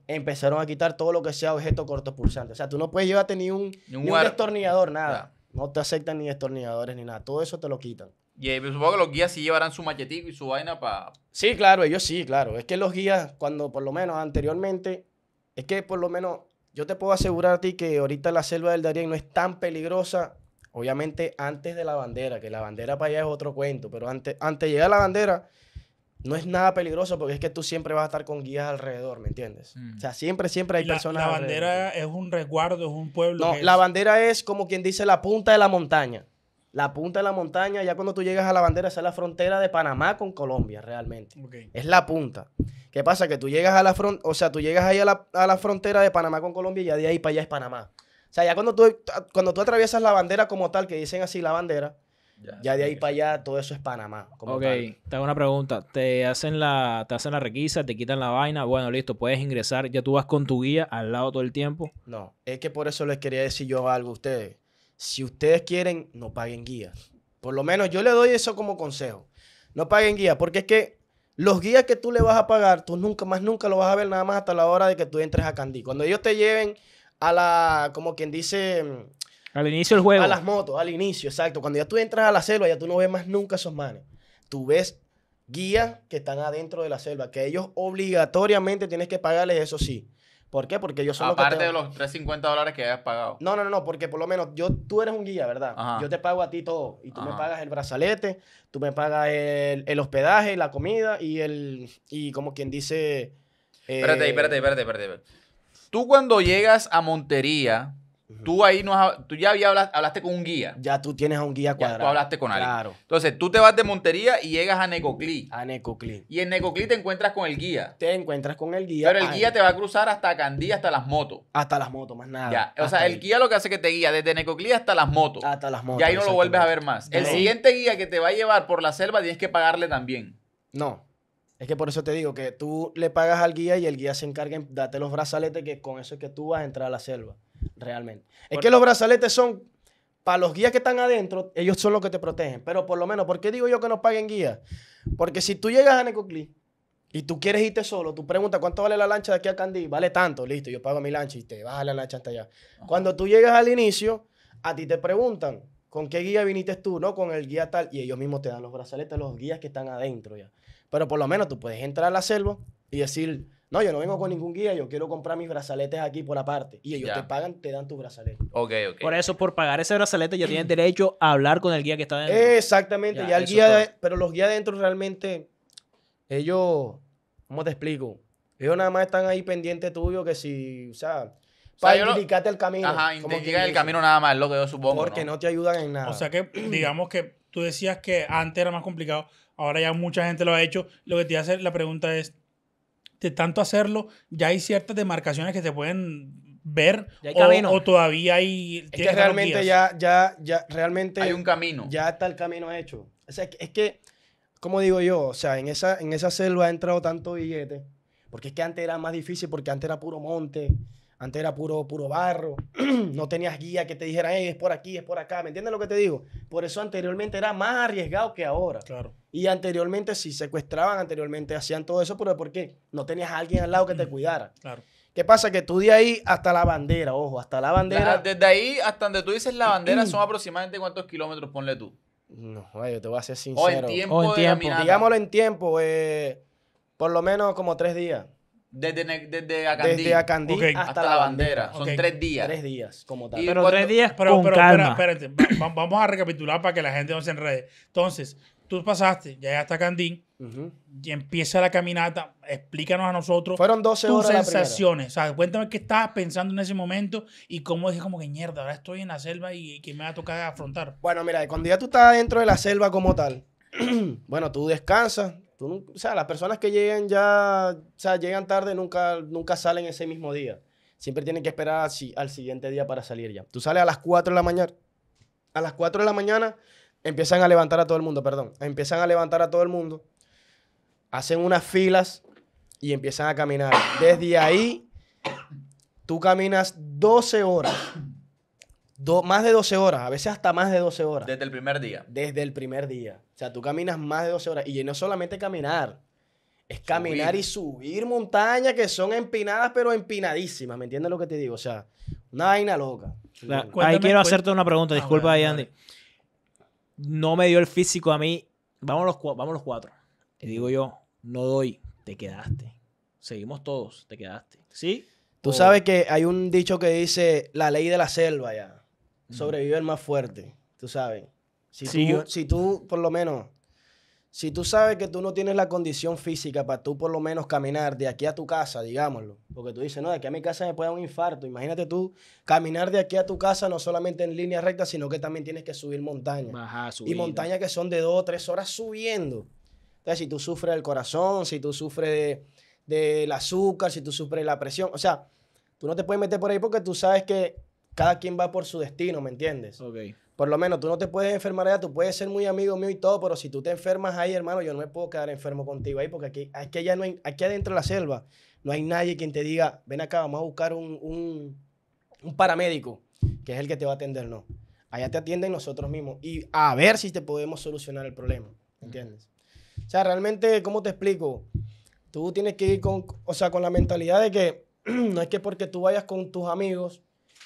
D: Empezaron a quitar todo lo que sea objeto corto pulsante. O sea, tú no puedes llevarte ni un, destornillador, nada. No te aceptan ni destornilladores ni nada. Todo eso te lo quitan.
C: Y eh, pues, supongo que los guías sí llevarán su machetico y su vaina para...
D: Sí, claro, ellos sí, claro. Es que los guías, cuando por lo menos anteriormente, es que por lo menos yo te puedo asegurar a ti que ahorita la selva del Darién no es tan peligrosa, obviamente antes de la bandera, que la bandera para allá es otro cuento, pero antes, antes de llegar a la bandera, no es nada peligroso porque es que tú siempre vas a estar con guías alrededor, ¿me entiendes? Mm. O sea, siempre, siempre hay personas. La bandera
B: es un resguardo, es un pueblo. No, la
D: bandera es como quien dice la punta de la montaña. La punta de la montaña, ya cuando tú llegas a la bandera, es la frontera de Panamá con Colombia, realmente. Es la punta. ¿Qué pasa? Que tú llegas a la o sea, tú llegas ahí a la, frontera de Panamá con Colombia y ya de ahí para allá es Panamá. O sea, ya cuando tú, cuando tú atraviesas la bandera como tal, que dicen así la bandera, ya, de ahí para allá todo eso es Panamá. Como ok, te
A: hago una pregunta. Te hacen, la, te hacen la requisa, te quitan la vaina. Bueno, listo, puedes ingresar. Ya tú vas con tu guía al lado todo el tiempo. No,
D: es que por eso les quería decir yo algo a ustedes. Si ustedes quieren, no paguen guías. Por lo menos yo le doy eso como consejo. No paguen guías, porque es que los guías que tú le vas a pagar, tú nunca más nunca lo vas a ver nada más hasta la hora de que tú entres a Candy. Cuando ellos te lleven a la, como quien dice,
A: al inicio del juego. A las
D: motos, al inicio, exacto. Cuando ya tú entras a la selva, ya tú no ves más nunca esos manes. Tú ves guías que están adentro de la selva, que ellos obligatoriamente tienes que pagarles, eso sí. ¿Por qué? Porque yo solo. Aparte de los 350 dólares que hayas pagado. No, no, no, no, porque por lo menos yo, tú eres un guía, ¿verdad? Yo te pago a ti todo. Y tú me pagas el brazalete, tú me pagas el, el, hospedaje, la comida y el. Y como quien dice. espérate, eh, espérate,
C: espérate, espérate.
D: Tú cuando llegas a
C: Montería, Tú ahí no tú ya hablaste, hablaste, con un guía. Ya
D: tú tienes a un guía cuadrado. tú
C: hablaste con alguien. Claro. Entonces, tú te vas de Montería y llegas a Necoclí. A Necoclí. Y en Necoclí te encuentras con el guía. Te encuentras con el guía. Pero el guía te va a cruzar hasta Candí, hasta las motos.
D: Hasta las motos, más nada. Ya. O sea, el
C: guía lo que hace que te guía desde Necoclí hasta las motos. Hasta las motos. Y ahí no lo vuelves a ver más. El siguiente guía que te va a llevar por la selva tienes que pagarle también.
D: No. Es que por eso te digo que tú le pagas al guía y el guía se encarga en darte los brazaletes que con eso es que tú vas a entrar a la selva realmente. es que los brazaletes son, para los guías que están adentro, ellos son los que te protegen. Pero por lo menos, ¿por qué digo yo que no paguen guías? Porque si tú llegas a Necoclí y tú quieres irte solo, tú preguntas cuánto vale la lancha de aquí a Candí, vale tanto, listo, yo pago mi lancha y te bajas la lancha hasta allá. Cuando tú llegas al inicio, a ti te preguntan, ¿con qué guía viniste tú? No, con el guía tal, y ellos mismos te dan los brazaletes, los guías que están adentro ya. Pero por lo menos tú puedes entrar a la selva y decir, no, yo no vengo con ningún guía, yo quiero comprar mis brazaletes aquí por aparte. Y ellos te pagan, te dan tu brazalete.
A: Ok, ok. Por eso, por pagar ese brazalete, ya tienen derecho a hablar con el guía que está dentro. Exactamente, ya, el guía,
D: pero los guías dentro realmente, ellos, ¿cómo te explico? Ellos nada más están ahí pendiente tuyo que si, o sea, para indicarte el camino. Ajá, indicar el camino nada
B: más, lo que yo supongo. Porque ¿no? no te ayudan en nada. O sea que, digamos que tú decías que antes era más complicado, ahora ya mucha gente lo ha hecho. Lo que te hace la pregunta es, de tanto hacerlo, ya hay ciertas demarcaciones que se pueden ver o, todavía hay... Es que realmente ya,
D: ya, ya, realmente... Hay un camino. Ya está el camino hecho. es que, como digo yo, o sea, en esa, en esa selva ha entrado tanto billete, porque es que antes era más difícil, porque antes era puro monte. Antes era puro, puro barro, no tenías guía que te dijera, es por aquí, es por acá, ¿me entiendes lo que te digo? Por eso anteriormente era más arriesgado que ahora. Claro. Y anteriormente si secuestraban, anteriormente hacían todo eso, pero ¿por qué? No tenías a alguien al lado que te mm, cuidara. Claro. ¿Qué pasa? Que tú de ahí hasta la bandera, ojo, hasta la bandera.
C: desde ahí hasta donde tú dices la bandera son aproximadamente cuántos kilómetros, ponle tú.
D: No, yo te voy a ser sincero. O en tiempo. O en tiempo. Digámoslo en tiempo, eh, por lo menos como tres días.
C: Desde, desde hasta, la bandera. Son tres días. Tres
D: días, como tal. pero tres días pero, con pero, calma.
B: espérate, vamos a recapitular para que la gente no se enrede. Entonces, tú pasaste, ya a Candín, y empieza la caminata, explícanos a nosotros Fueron 12 tus sensaciones. o sea, cuéntame qué estabas pensando en ese momento y cómo dije como que mierda, ahora estoy en la selva y, que me va a tocar afrontar. Bueno, mira,
D: cuando ya tú estás dentro de la selva como tal, bueno, tú descansas, Tú o sea, las personas que llegan ya, o sea, llegan tarde, nunca, nunca salen ese mismo día. Siempre tienen que esperar al siguiente día para salir ya. Tú sales a las 4 de la mañana. A las 4 de la mañana empiezan a levantar a todo el mundo, perdón. Empiezan a levantar a todo el mundo. Hacen unas filas y empiezan a caminar. Desde ahí, tú caminas 12 horas más de 12 horas, a veces hasta más de 12 horas.
C: Desde el primer día.
D: Desde el primer día. O sea, tú caminas más de 12 horas. Y no solamente caminar, es caminar y subir montañas que son empinadas, pero empinadísimas. ¿Me entiendes lo que te digo? O sea, una vaina loca. ahí quiero hacerte una pregunta, ah, disculpa, ahí
A: Andy. No me dio el físico a mí. Vamos los, vamos los cuatro. Y digo yo, no doy, te
D: quedaste. Seguimos todos, te quedaste. ¿Sí? Tú sabes que hay un dicho que dice la ley de la selva ya sobrevive el más fuerte, tú sabes. Si, tú, si tú, por lo menos, si tú sabes que tú no tienes la condición física para tú por lo menos caminar de aquí a tu casa, digámoslo, porque tú dices, no, de aquí a mi casa me puede dar un infarto, imagínate tú caminar de aquí a tu casa no solamente en línea recta, sino que también tienes que subir montañas. Ajá, subir, y montañas que son de dos o tres horas subiendo. Entonces, si tú sufres del corazón, si tú sufres del de azúcar, si tú sufres la presión, o sea, tú no te puedes meter por ahí porque tú sabes que cada quien va por su destino, ¿me entiendes? Por lo menos tú no te puedes enfermar allá, tú puedes ser muy amigo mío y todo, pero si tú te enfermas ahí, hermano, yo no me puedo quedar enfermo contigo ahí, porque aquí, allá no hay, aquí adentro de la selva no hay nadie quien te diga, ven acá, vamos a buscar un, un, paramédico, que es el que te va a atender, no. Allá te atienden nosotros mismos y a ver si te podemos solucionar el problema, ¿entiendes? O sea, realmente, ¿cómo te explico? Tú tienes que ir con, o con la mentalidad de que no es que porque tú vayas con tus amigos,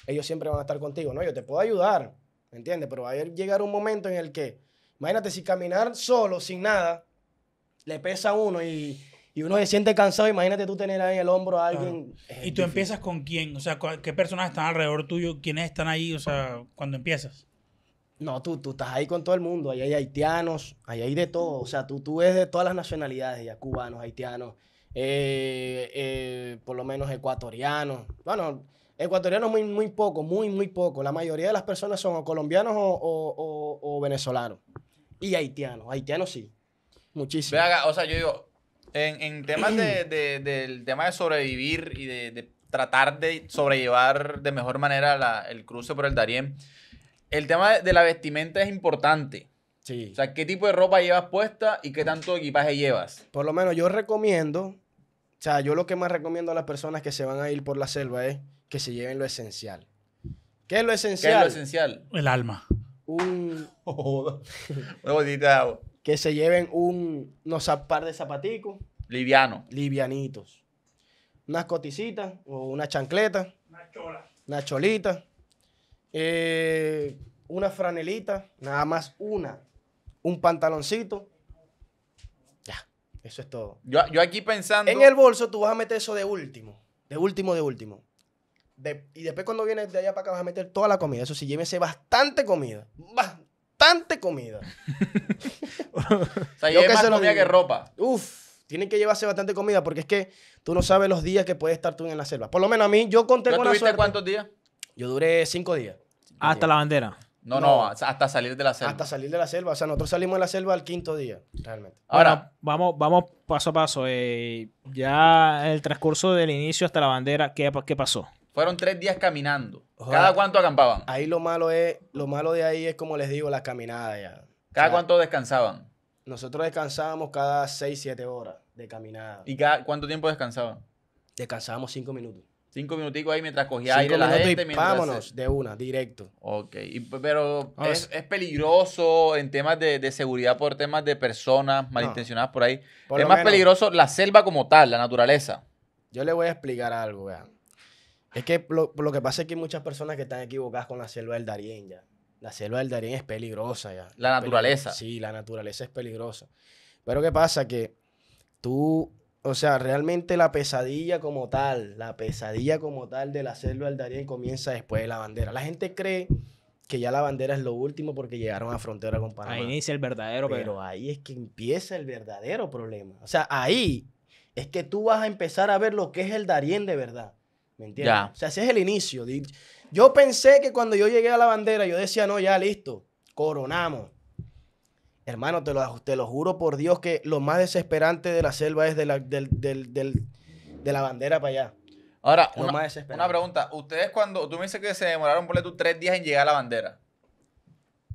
D: ellos siempre van a estar contigo. No, yo te puedo ayudar, ¿me entiendes? Pero va a llegar un momento en el que, imagínate, si caminar solo, sin nada, le pesa a uno y, uno se siente cansado, imagínate tú tener ahí en el hombro a alguien. ¿Y tú empiezas
B: con quién? O sea, ¿qué personas están alrededor tuyo? ¿Quiénes están ahí? O sea, cuando empiezas.
D: No, tú, tú estás ahí con todo el mundo. Ahí hay haitianos, ahí hay de todo. O sea, tú, tú ves de todas las nacionalidades, ya cubanos, haitianos, eh, eh, por lo menos ecuatorianos. Bueno, Ecuatorianos muy, muy poco, muy, muy poco. La mayoría de las personas son o colombianos o, venezolanos. Y haitianos. Haitianos sí. Muchísimo. o sea, yo
C: digo, en, temas de, del tema de sobrevivir y de, tratar de sobrellevar de mejor manera el cruce por el Darién, el tema de, la vestimenta es importante. Sí. O sea, ¿qué tipo de ropa llevas puesta y qué tanto equipaje llevas?
D: Por lo menos yo recomiendo, o sea, yo lo que más recomiendo a las personas que se van a ir por la selva es que se lleven lo esencial. ¿Qué es lo esencial? ¿Qué es lo esencial? El alma. Un... Una botita Que se lleven un, unos par de zapaticos. Liviano. Livianitos. Unas coticitas o una chancleta. Una chola. Una cholita. Eh, una franelita. Nada más una. Un pantaloncito. Ya. Eso es todo. Yo, yo aquí pensando... En el bolso tú vas a meter eso de último. De último, de último y después cuando vienes de allá para acá vas a meter toda la comida. Eso sí, llévese bastante comida. Bastante comida. o sea, yo más comida que ropa. Uf. Tienen que llevarse bastante comida porque es que tú no sabes los días que puedes estar tú en la selva. Por lo menos a mí, yo conté con la suerte. cuántos días? Yo duré cinco días. Ah, ¿Hasta la bandera? No, no, hasta salir de la selva. Hasta salir de la selva. O sea, nosotros salimos de la selva al quinto día, realmente. Ahora,
A: vamos, vamos paso a paso. Eh, ya el transcurso del inicio hasta la bandera, ¿qué, qué pasó?
D: Fueron tres días caminando. ¿Cada cuánto acampaban? Ahí lo malo es, lo malo de ahí es como les digo, las caminadas ya. ¿Cada cuánto descansaban? Nosotros descansábamos cada seis, siete horas de caminada. ¿Y
C: cada, cuánto tiempo descansaban? Descansábamos cinco minutos. Cinco minuticos ahí mientras cogía aire la gente. vámonos, de una, directo. Ok, pero es, peligroso en temas de, seguridad por temas de personas malintencionadas por ahí. es más peligroso la selva como
D: tal, la naturaleza. Yo le voy a explicar algo, vean. Es que lo, lo, que pasa es que hay muchas personas que están equivocadas con la selva del Darién ya. La selva del Darién es peligrosa ya. La naturaleza. Sí, la naturaleza es peligrosa. Pero ¿qué pasa? Que tú, o sea, realmente la pesadilla como tal, la pesadilla como tal de la selva del Darién comienza después de la bandera. La gente cree que ya la bandera es lo último porque llegaron a frontera con Panamá. Ahí inicia el verdadero problema. Pero ahí es que empieza el verdadero problema. O sea, ahí es que tú vas a empezar a ver lo que es el Darién de verdad. ¿Me entiendes? O sea, ese es el inicio. Yo pensé que cuando yo llegué a la bandera, yo decía, no, ya listo, coronamos. Hermano, te lo, te lo juro por Dios que lo más desesperante de la selva es de la, del, de la bandera para allá.
C: Ahora, una, pregunta. Ustedes cuando, tú me dices que se demoraron, por tú, tres días en llegar a la bandera.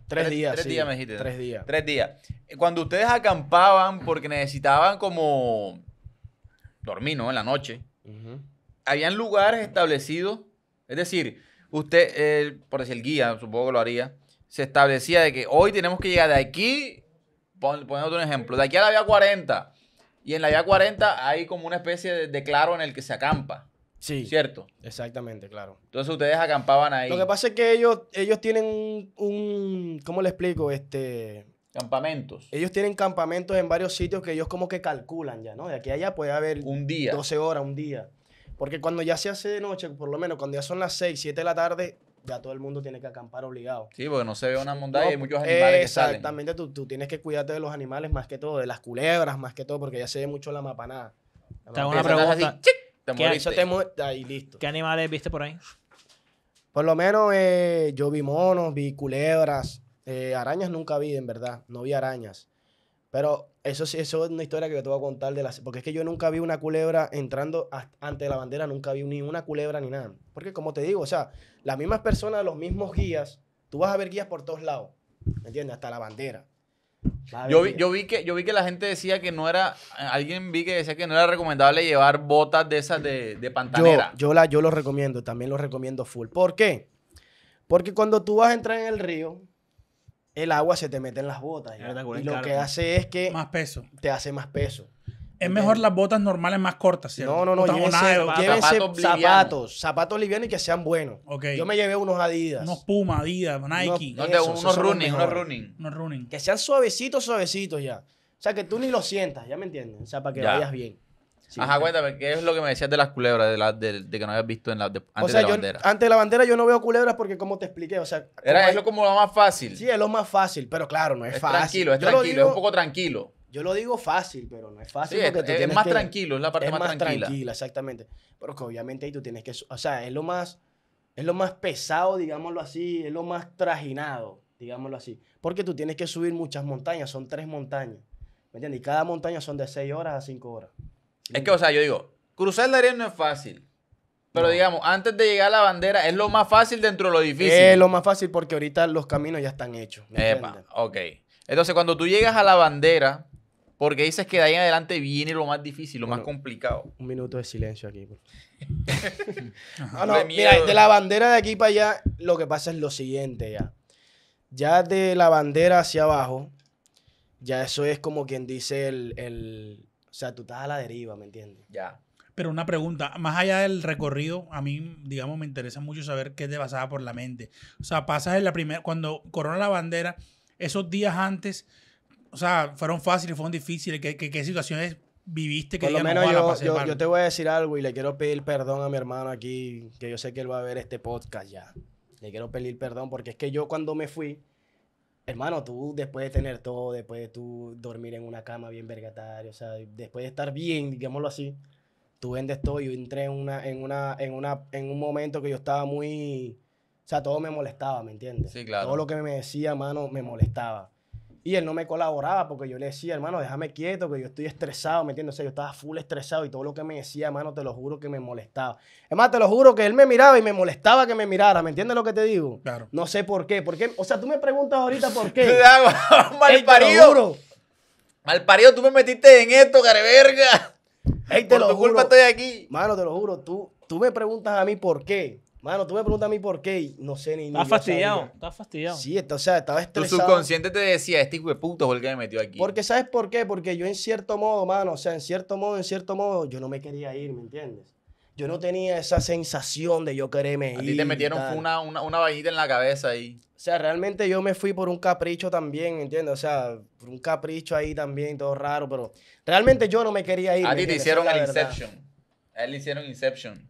D: Tres, días. Tres días me dijiste. Tres días.
C: Tres días. Eh, cuando ustedes acampaban porque necesitaban como dormir, ¿no? En la noche habían lugares establecidos, es decir, usted, por decir el guía, supongo que lo haría, se establecía de que hoy tenemos que llegar de aquí, poniendo otro ejemplo, de aquí a la vía 40, y en la vía 40 hay como una especie de, claro en el que se acampa. Sí. ¿Cierto? Exactamente, claro. Entonces ustedes acampaban ahí. Lo que pasa
D: es que ellos, ellos tienen un, ¿cómo le explico? Este... Campamentos. Ellos tienen campamentos en varios sitios que ellos como que calculan ya, ¿no? De aquí a allá puede haber... Un día. 12 horas, un día. Porque cuando ya se hace de noche, por lo menos cuando ya son las 6, 7 de la tarde, ya todo el mundo tiene que acampar obligado.
C: Sí, porque no se ve una montaña y hay pues, muchos animales que salen.
D: Exactamente, tú, tienes que cuidarte de los animales más que todo, de las culebras más que todo, porque ya se ve mucho la mapanada. te hago una pregunta. te moriste.
A: Te ahí, listo. ¿Qué animales viste por ahí?
D: Por lo menos eh, yo vi monos, vi culebras. Eh, arañas nunca vi, en verdad. No vi arañas. Pero eso eso es una historia que te voy a contar de las... Porque es que yo nunca vi una culebra entrando ante la bandera, nunca vi ni una culebra ni nada. Porque como te digo, o sea, las mismas personas, los mismos guías, tú vas a ver guías por todos lados, ¿me entiendes? Hasta la bandera. Yo vi, yo
C: vi, que, yo vi que la gente decía que no era, alguien vi que decía que no era recomendable llevar botas de esas de, de pantanera.
D: Yo, la, yo lo recomiendo, también lo recomiendo full. ¿Por qué? Porque cuando tú vas a entrar en el río, el agua se te mete en las botas. y lo que hace es que... Más peso. Te hace más peso. Es mejor las botas normales
B: más cortas, ¿cierto? No, no, no. Llévense, zapatos,
D: zapatos, livianos y que sean buenos. Yo me llevé unos Adidas. Unos Puma, Adidas, Nike. unos, running, unos running, Que sean suavecitos, suavecitos ya. O sea, que tú ni lo sientas, ya me entiendes. O sea, para que lo vayas bien. Ajá, cuéntame,
C: ¿qué es lo que me decías de las culebras, de, que no habías visto en la, antes de la bandera?
D: Antes la bandera yo no veo culebras porque, como te expliqué, o sea... Era es lo como lo más fácil. Sí, es lo más fácil, pero claro, no es, fácil. Tranquilo, es tranquilo, es un poco tranquilo. Yo lo digo fácil, pero no es fácil. Sí, es, más tranquilo, es la parte es más, tranquila. exactamente. Pero que obviamente ahí tú tienes que... O sea, es lo más, es lo más pesado, digámoslo así, es lo más trajinado, digámoslo así. Porque tú tienes que subir muchas montañas, son tres montañas. ¿Me entiendes? Y cada montaña son de seis horas a cinco horas.
C: Es que, o sea, yo digo, cruzar la arena no es fácil.
D: Pero digamos, antes de llegar a la bandera, es lo más
C: fácil dentro de lo difícil. Es lo
D: más fácil porque ahorita los caminos ya están hechos. Epa,
C: ok. Entonces, cuando tú llegas a la bandera, porque dices que de ahí en adelante viene lo más difícil, lo más complicado.
D: Un minuto de silencio aquí. mira, de la bandera de aquí para allá, lo que pasa es lo siguiente ya. Ya de la bandera hacia abajo, ya eso es como quien dice el o sea, tú estás a la deriva, ¿me entiendes? Ya.
B: Pero una pregunta, más allá del recorrido, a mí, digamos, me interesa mucho saber qué te basada por la mente. O sea, pasas en la primera, cuando corona la bandera, esos días antes, o sea, fueron fáciles, fueron difíciles, ¿qué, situaciones viviste que yo, yo, te
D: voy a decir algo y le quiero pedir perdón a mi hermano aquí, que yo sé que él va a ver este podcast ya. Le quiero pedir perdón porque es que yo cuando me fui, hermano, tú después de tener todo, después de tú dormir en una cama bien vergataria, o sea, después de estar bien, digámoslo así, tú vendes todo. Yo entré en, una, en, una, en, una, en un momento que yo estaba muy... O sea, todo me molestaba, ¿me entiendes? Sí, claro. Todo lo que me decía, mano, me molestaba. Y él no me colaboraba porque yo le decía, hermano, déjame quieto, que yo estoy estresado, ¿me entiendes? yo estaba full estresado y todo lo que me decía, hermano, te lo juro que me molestaba. Es más, te lo juro que él me miraba y me molestaba que me mirara, ¿me entiendes lo que te digo? Claro. No sé por qué, porque, o sea, tú me preguntas ahorita por qué. Mal parido. Mal parido, tú me metiste en esto, careverga. Ey, por tu culpa estoy aquí. Hermano, te lo juro, tú, tú me preguntas a mí por qué. Mano, tú me preguntas a mí por qué y no sé ni. Estás fastidiado, estás fastidiado. Sí, o sea, estaba estresado. Tu subconsciente
C: te decía, este hijo de puto me metió aquí. Porque,
D: ¿sabes por qué? Porque yo, en cierto modo, mano, o sea, en cierto modo, en cierto modo, yo no me quería ir, ¿me entiendes? Yo no tenía esa sensación de yo quererme ir. A ti te metieron una, una, una vainita en la cabeza ahí. O sea, realmente yo me fui por un capricho también, ¿me entiendes? O sea, por un capricho ahí también, todo raro, pero realmente yo no me quería ir. A ti te hicieron el Inception.
C: A él le hicieron Inception.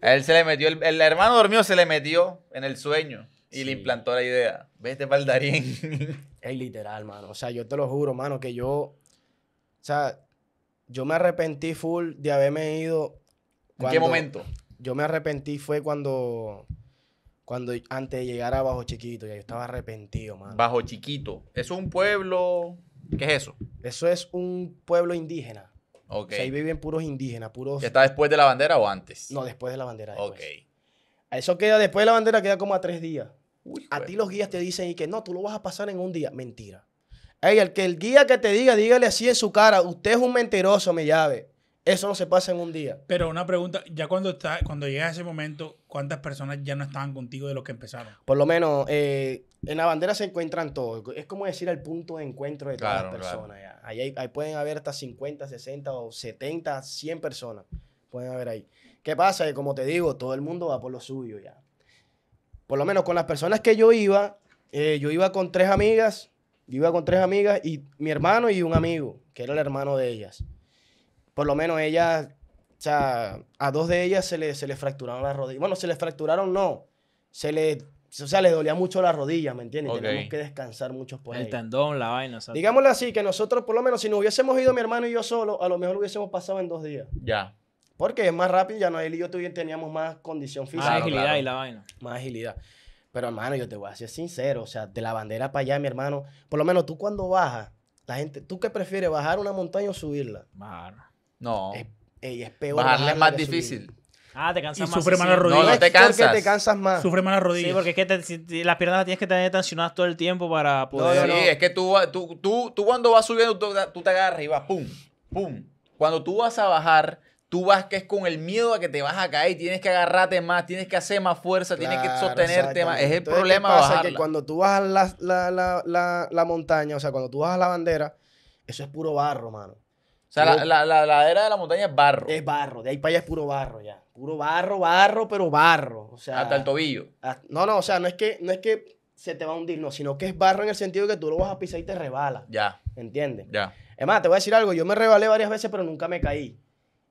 D: él se le metió, el, hermano dormido se le
C: metió en el sueño y le implantó la idea.
D: Vete para el Es literal, mano. O sea, yo te lo juro, mano, que yo. O sea, yo me arrepentí full de haberme ido.
C: ¿En qué momento?
D: Yo me arrepentí fue cuando. Cuando antes de llegar a Bajo Chiquito, yo estaba arrepentido, mano.
C: Bajo Chiquito.
D: ¿Eso es un pueblo? ¿Qué es eso? Eso es un pueblo indígena. Okay. ahí viven puros indígenas, puros... ¿Está después de la bandera o antes? No, después de la bandera. Ok. eso queda, después de la bandera queda como a tres días. a ti los guías te dicen y que no, tú lo vas a pasar en un día. Mentira. Ey, el que el guía que te diga, dígale así en su cara, usted es un mentiroso, me llave. Eso no se pasa en un día.
B: Pero una pregunta, ya cuando está, cuando llega ese momento, ¿cuántas personas ya no estaban contigo de los que empezaron?
D: Por lo menos eh, en la bandera se encuentran todos. Es como decir el punto de encuentro de todas las personas. Ahí, pueden haber hasta 50, 60 o 70, 100 personas. Pueden haber ahí. ¿Qué pasa? Que como te digo, todo el mundo va por lo suyo ya. Por lo menos con las personas que yo iba, eh, yo iba con tres amigas, yo iba con tres amigas y mi hermano y un amigo, que era el hermano de ellas. Por lo menos ellas, o sea, a dos de ellas se les le fracturaron las rodillas. Bueno, se les fracturaron, no. Se les o sea, le dolía mucho la rodilla, ¿me entiendes? Tenemos que descansar mucho por El
A: tendón, la vaina. O
D: así, que nosotros, por lo menos, si nos hubiésemos ido mi hermano y yo solo, a lo mejor lo hubiésemos pasado en dos días. Ya. Porque es más rápido, ya no, él y yo teníamos más condición física. Más agilidad y la vaina. Más agilidad. Pero, hermano, yo te voy a ser sincero, o sea, de la bandera para allá, mi hermano, por lo menos tú cuando bajas, la gente, ¿tú qué prefieres, bajar una montaña o subirla? No. Es, es peor. Bajarla, es más difícil. Ah, te cansas más. Sufre sí, malas rodillas. No, te cansas. te cansas más.
A: Sufre malas rodillas. Sí, porque es que las piernas tienes que tener tensionadas todo el tiempo para poder. No, sí, es que
C: tú, tú, tú, cuando vas subiendo, tú, te
A: agarras y vas pum, pum. Cuando tú vas a bajar,
C: tú vas que es con el miedo a que te vas a caer, tienes que agarrarte más, tienes que hacer más fuerza, tienes que sostenerte más. Es el problema pasa que
D: cuando tú bajas la, la, la, montaña, o sea, cuando tú bajas la bandera, eso es puro barro, mano. O sea, la, ladera de la montaña es barro. Es barro, de ahí para allá es puro barro ya. Puro barro, barro, pero barro. O sea, hasta el tobillo. Ah, no, no, o sea, no es que, no es que se te va a hundir, no, sino que es barro en el sentido que tú lo vas a pisar y te rebala. Ya. ¿Entiendes? Ya. Es más, te voy a decir algo, yo me rebalé varias veces, pero nunca me caí.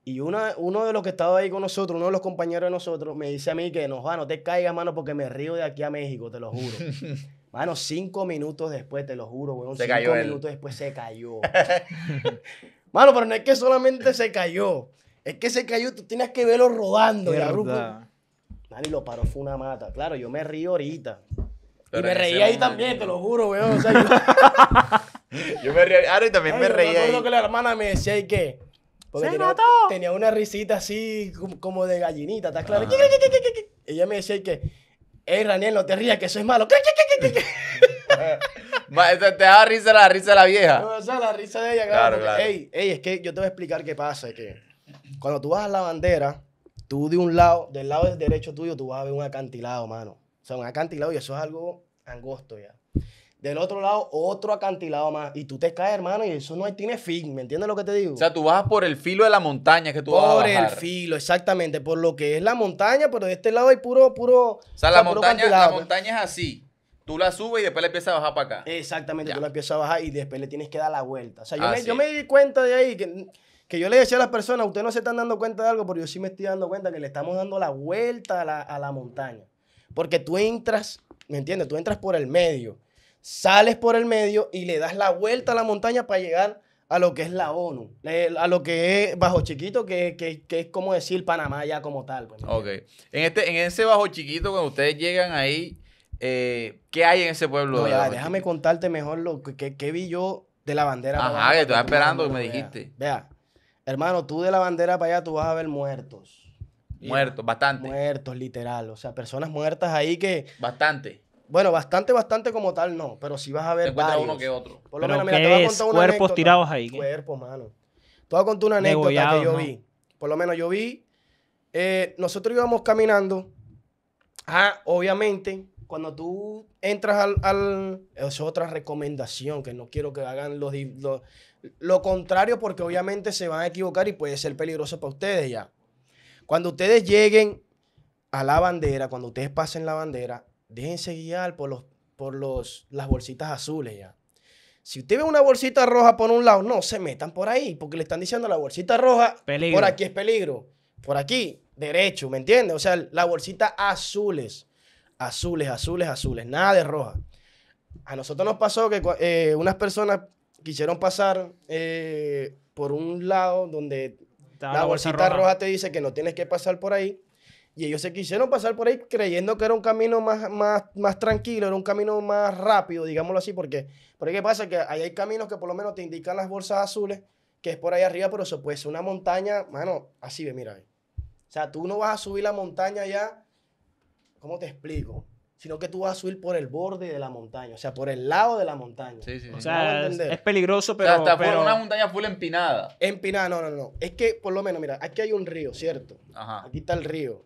D: Y una, uno de los que estaba ahí con nosotros, uno de los compañeros de nosotros, me dice a mí que no, no te caigas, mano, porque me río de aquí a México, te lo juro. Mano, cinco minutos después, te lo juro, weón. Se cinco minutos después se cayó. Mano, pero no es que solamente se cayó. Es que se cayó, tú tienes que verlo rodando. Y Nadie lo paró, fue una mata. Claro, yo me río ahorita. y me reí ahí también, te lo juro, weón. yo... me reí, ahora también me reí ahí. que la hermana me decía y que... tenía, tenía, una risita así como de gallinita, ¿estás claro? Ah. Ella me decía y que... Ey, Raniel, no te rías, que eso es malo. te, te da risa la risa de la vieja. No, o sea, la risa de ella, claro. Ey, es que yo te voy a explicar qué pasa. Es que cuando tú vas a la bandera, tú de un lado, del lado derecho tuyo, tú vas a ver un acantilado, mano. O sea, un acantilado y eso es algo angosto ya. Del otro lado, otro acantilado más. Y tú te caes, hermano, y eso no tiene fin. ¿Me entiendes lo que te digo? O sea, tú vas por el filo de la montaña que tú vas a Por el filo, exactamente. Por lo que es la montaña, pero de este lado hay puro, puro. O sea, la, montaña, la
C: montaña es así. Tú la subes y después la empiezas a bajar para acá. Exactamente,
D: tú la empiezas a bajar y después le tienes que dar la vuelta. O sea, yo, me, di cuenta de ahí que, que yo le decía a las personas, ustedes no se están dando cuenta de algo, pero yo sí me estoy dando cuenta que le estamos dando la vuelta a la, montaña. Porque tú entras, ¿me entiendes? Tú entras por el medio, sales por el medio y le das la vuelta a la montaña para llegar a lo que es la ONU, a lo que es Bajo Chiquito, que, es como decir Panamá ya como tal. Pues,
C: ok. En, este, en ese Bajo Chiquito, cuando ustedes llegan ahí, eh, ¿qué hay en ese pueblo? No, déjame
D: contarte mejor lo que, vi yo de la bandera. Ajá, que te estaba esperando y me dijiste. Vea, hermano, tú de la bandera para allá tú vas a ver muertos. Muertos, bastante. Muertos, literal. O sea, personas muertas ahí que. Bastante. Bueno, bastante, bastante como tal, no. Pero sí vas a ver. Te varios. uno que otro. Por lo menos, mira, te voy Cuerpos tirados ahí. Cuerpos, mano. Te voy a contar una anécdota que yo vi. Por lo menos yo vi. Eh, nosotros íbamos caminando. Ah, obviamente, cuando tú entras al, Es otra recomendación que no quiero que hagan los, lo contrario porque obviamente se van a equivocar y puede ser peligroso para ustedes ya. Cuando ustedes lleguen a la bandera, cuando ustedes pasen la bandera, déjense guiar por, los, por los, las bolsitas azules ya. Si usted ve una bolsita roja por un lado, no se metan por ahí, porque le están diciendo la bolsita roja, por aquí es peligro, por aquí, derecho, ¿me entiendes? O sea, las bolsitas azules azules, azules, azules, nada de roja. A nosotros nos pasó que eh, unas personas quisieron pasar eh, por un lado donde la, bolsita roja. te dice que no tienes que pasar por ahí. Y ellos se quisieron pasar por ahí creyendo que era un camino más, más, más tranquilo, era un camino más rápido, digámoslo así, porque, porque ¿qué pasa? Que ahí hay caminos que por lo menos te indican las bolsas azules, que es por ahí arriba, pero eso puede ser una montaña, mano, así ve, mira. Ahí. O sea, tú no vas a subir la montaña ya ¿cómo te explico? Sino que tú vas a subir por el borde de la montaña, o sea, por el lado de la montaña. Sí, sí. O sea, es, peligroso, pero... Hasta por una montaña full empinada. Empinada, no, no, no. Es que, por lo menos, mira, aquí hay un río, ¿cierto? Ajá. Aquí está el río.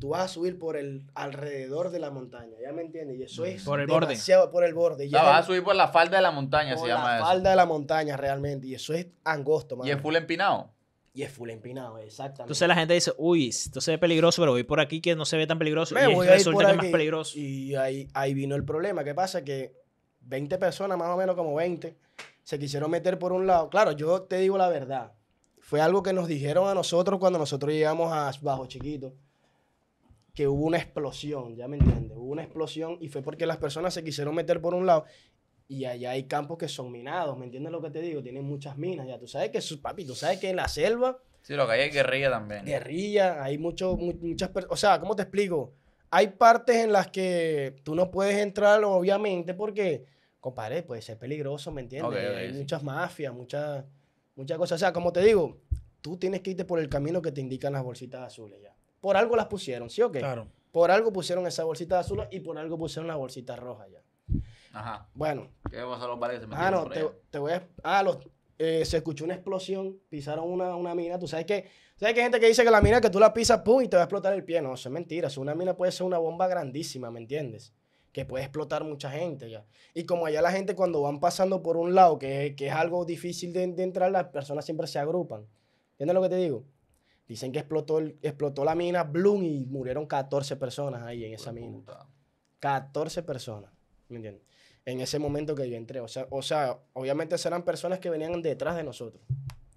D: Tú vas a subir por el alrededor de la montaña, ¿ya me entiendes? Y eso es por el borde. por el borde. Ya vas a subir por la falda de la montaña, se llama eso. Por la falda de la montaña, realmente. Y eso es angosto, man. Y es full empinado. Y es full empinado, exactamente. Entonces
A: la gente dice, uy, esto se ve peligroso, pero voy por aquí que no se ve tan peligroso. y resulta que es más
D: peligroso. Y ahí, ahí vino el problema. ¿Qué pasa? Que 20 personas, más o menos como 20, se quisieron meter por un lado. Claro, yo te digo la verdad. Fue algo que nos dijeron a nosotros cuando nosotros llegamos a Bajo Chiquito. Que hubo una explosión, ya me entiendes. Hubo una explosión y fue porque las personas se quisieron meter por un lado y allá hay campos que son minados, ¿me entiendes lo que te digo? Tienen muchas minas, ya tú sabes que, papi, tú sabes que en la selva...
C: Sí, lo que hay es guerrilla también.
D: Guerrilla, hay mucho, muchas personas... O sea, ¿cómo te explico? Hay partes en las que tú no puedes entrar, obviamente, porque, compadre, puede ser peligroso, ¿me entiendes? hay muchas mafias, muchas muchas cosas. O sea, como te digo, tú tienes que irte por el camino que te indican las bolsitas azules ya. Por algo las pusieron, ¿sí o qué? Claro. Por algo pusieron esas bolsitas azules y por algo pusieron la bolsita roja ya. Ajá. Bueno.
C: ¿Qué a los Ah, no,
D: te, voy a. Ah, eh, se escuchó una explosión, pisaron una, mina. Tú sabes que. ¿Sabes que hay gente que dice que la mina que tú la pisas, pum, y te va a explotar el pie? No, eso es mentira. Una mina puede ser una bomba grandísima, ¿me entiendes? que puede explotar mucha gente ya. Y como allá la gente cuando van pasando por un lado, que, es algo difícil de, entrar, las personas siempre se agrupan. ¿Entiendes lo que te digo? Dicen que explotó, explotó la mina Bloom y murieron 14 personas ahí en esa mina. 14 personas, ¿me entiendes? en ese momento que yo entré. O sea, o sea obviamente serán personas que venían detrás de nosotros.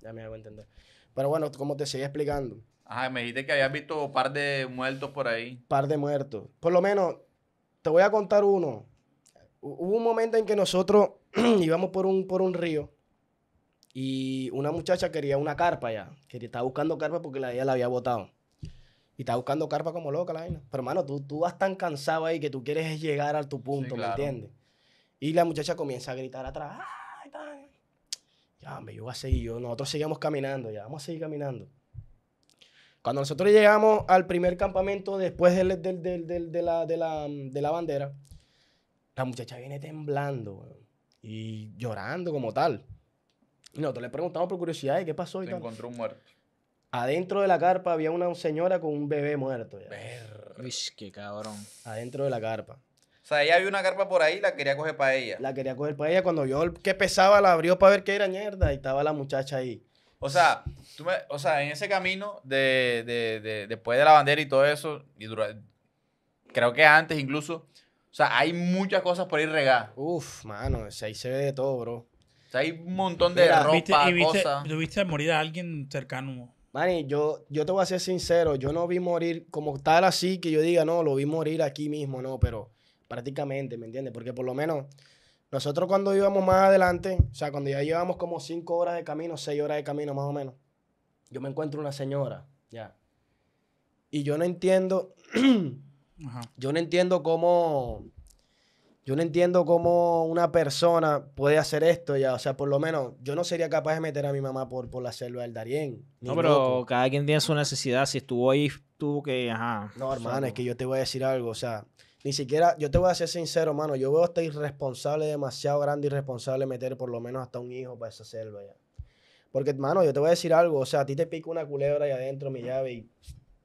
D: Ya me hago entender. Pero bueno, como te seguía explicando.
C: Ajá, me dijiste que habías visto un par de muertos por ahí.
D: Par de muertos. Por lo menos, te voy a contar uno. Hubo un momento en que nosotros íbamos por un, por un río y una muchacha quería una carpa ya. Quería, estaba buscando carpa porque la, ella la había botado. Y estaba buscando carpa como loca la vaina. Pero, hermano, tú, tú vas tan cansado ahí que tú quieres llegar a tu punto, ¿me entiendes? Y la muchacha comienza a gritar atrás. Ah, ya, me yo voy a seguir. Yo, nosotros seguimos caminando, ya, vamos a seguir caminando. Cuando nosotros llegamos al primer campamento después de, la, bandera, la muchacha viene temblando y llorando como tal. Y nosotros le preguntamos por curiosidad, ¿qué pasó? Y encontró un muerto. Adentro de la carpa había una señora con un bebé muerto. Ya. Uy, qué cabrón. Adentro de la carpa.
C: O sea, ella vio una carpa por ahí y la quería coger para ella.
D: La quería coger para ella. Cuando yo que pesaba la abrió para ver qué era mierda y estaba la muchacha ahí.
C: O sea, tú me, o sea en ese camino de, de, de, después de la bandera y todo eso, y dura, creo que antes incluso, o sea, hay muchas cosas por ir regar. Uf, mano, ahí se ve de todo, bro. O
B: sea, hay un montón de ropa, y viste, cosas. ¿Tuviste morir a alguien cercano?
D: Mani, yo, yo te voy a ser sincero, yo no vi morir como tal así que yo diga, no, lo vi morir aquí mismo, no, pero prácticamente, ¿me entiendes? Porque por lo menos nosotros cuando íbamos más adelante, o sea, cuando ya llevamos como cinco horas de camino, seis horas de camino más o menos, yo me encuentro una señora, ya. Y yo no entiendo, yo no entiendo cómo, yo no entiendo cómo una persona puede hacer esto ya. O sea, por lo menos yo no sería capaz de meter a mi mamá por, por la selva del Darién. No, pero cada quien tiene su necesidad. Si estuvo ahí, tuvo que, ajá. No, hermano, es que yo te voy a decir algo. O sea, ni siquiera, yo te voy a ser sincero, mano, yo veo hasta irresponsable, demasiado grande, irresponsable meter por lo menos hasta un hijo para esa selva ya. Porque, mano, yo te voy a decir algo, o sea, a ti te pica una culebra y adentro mi llave y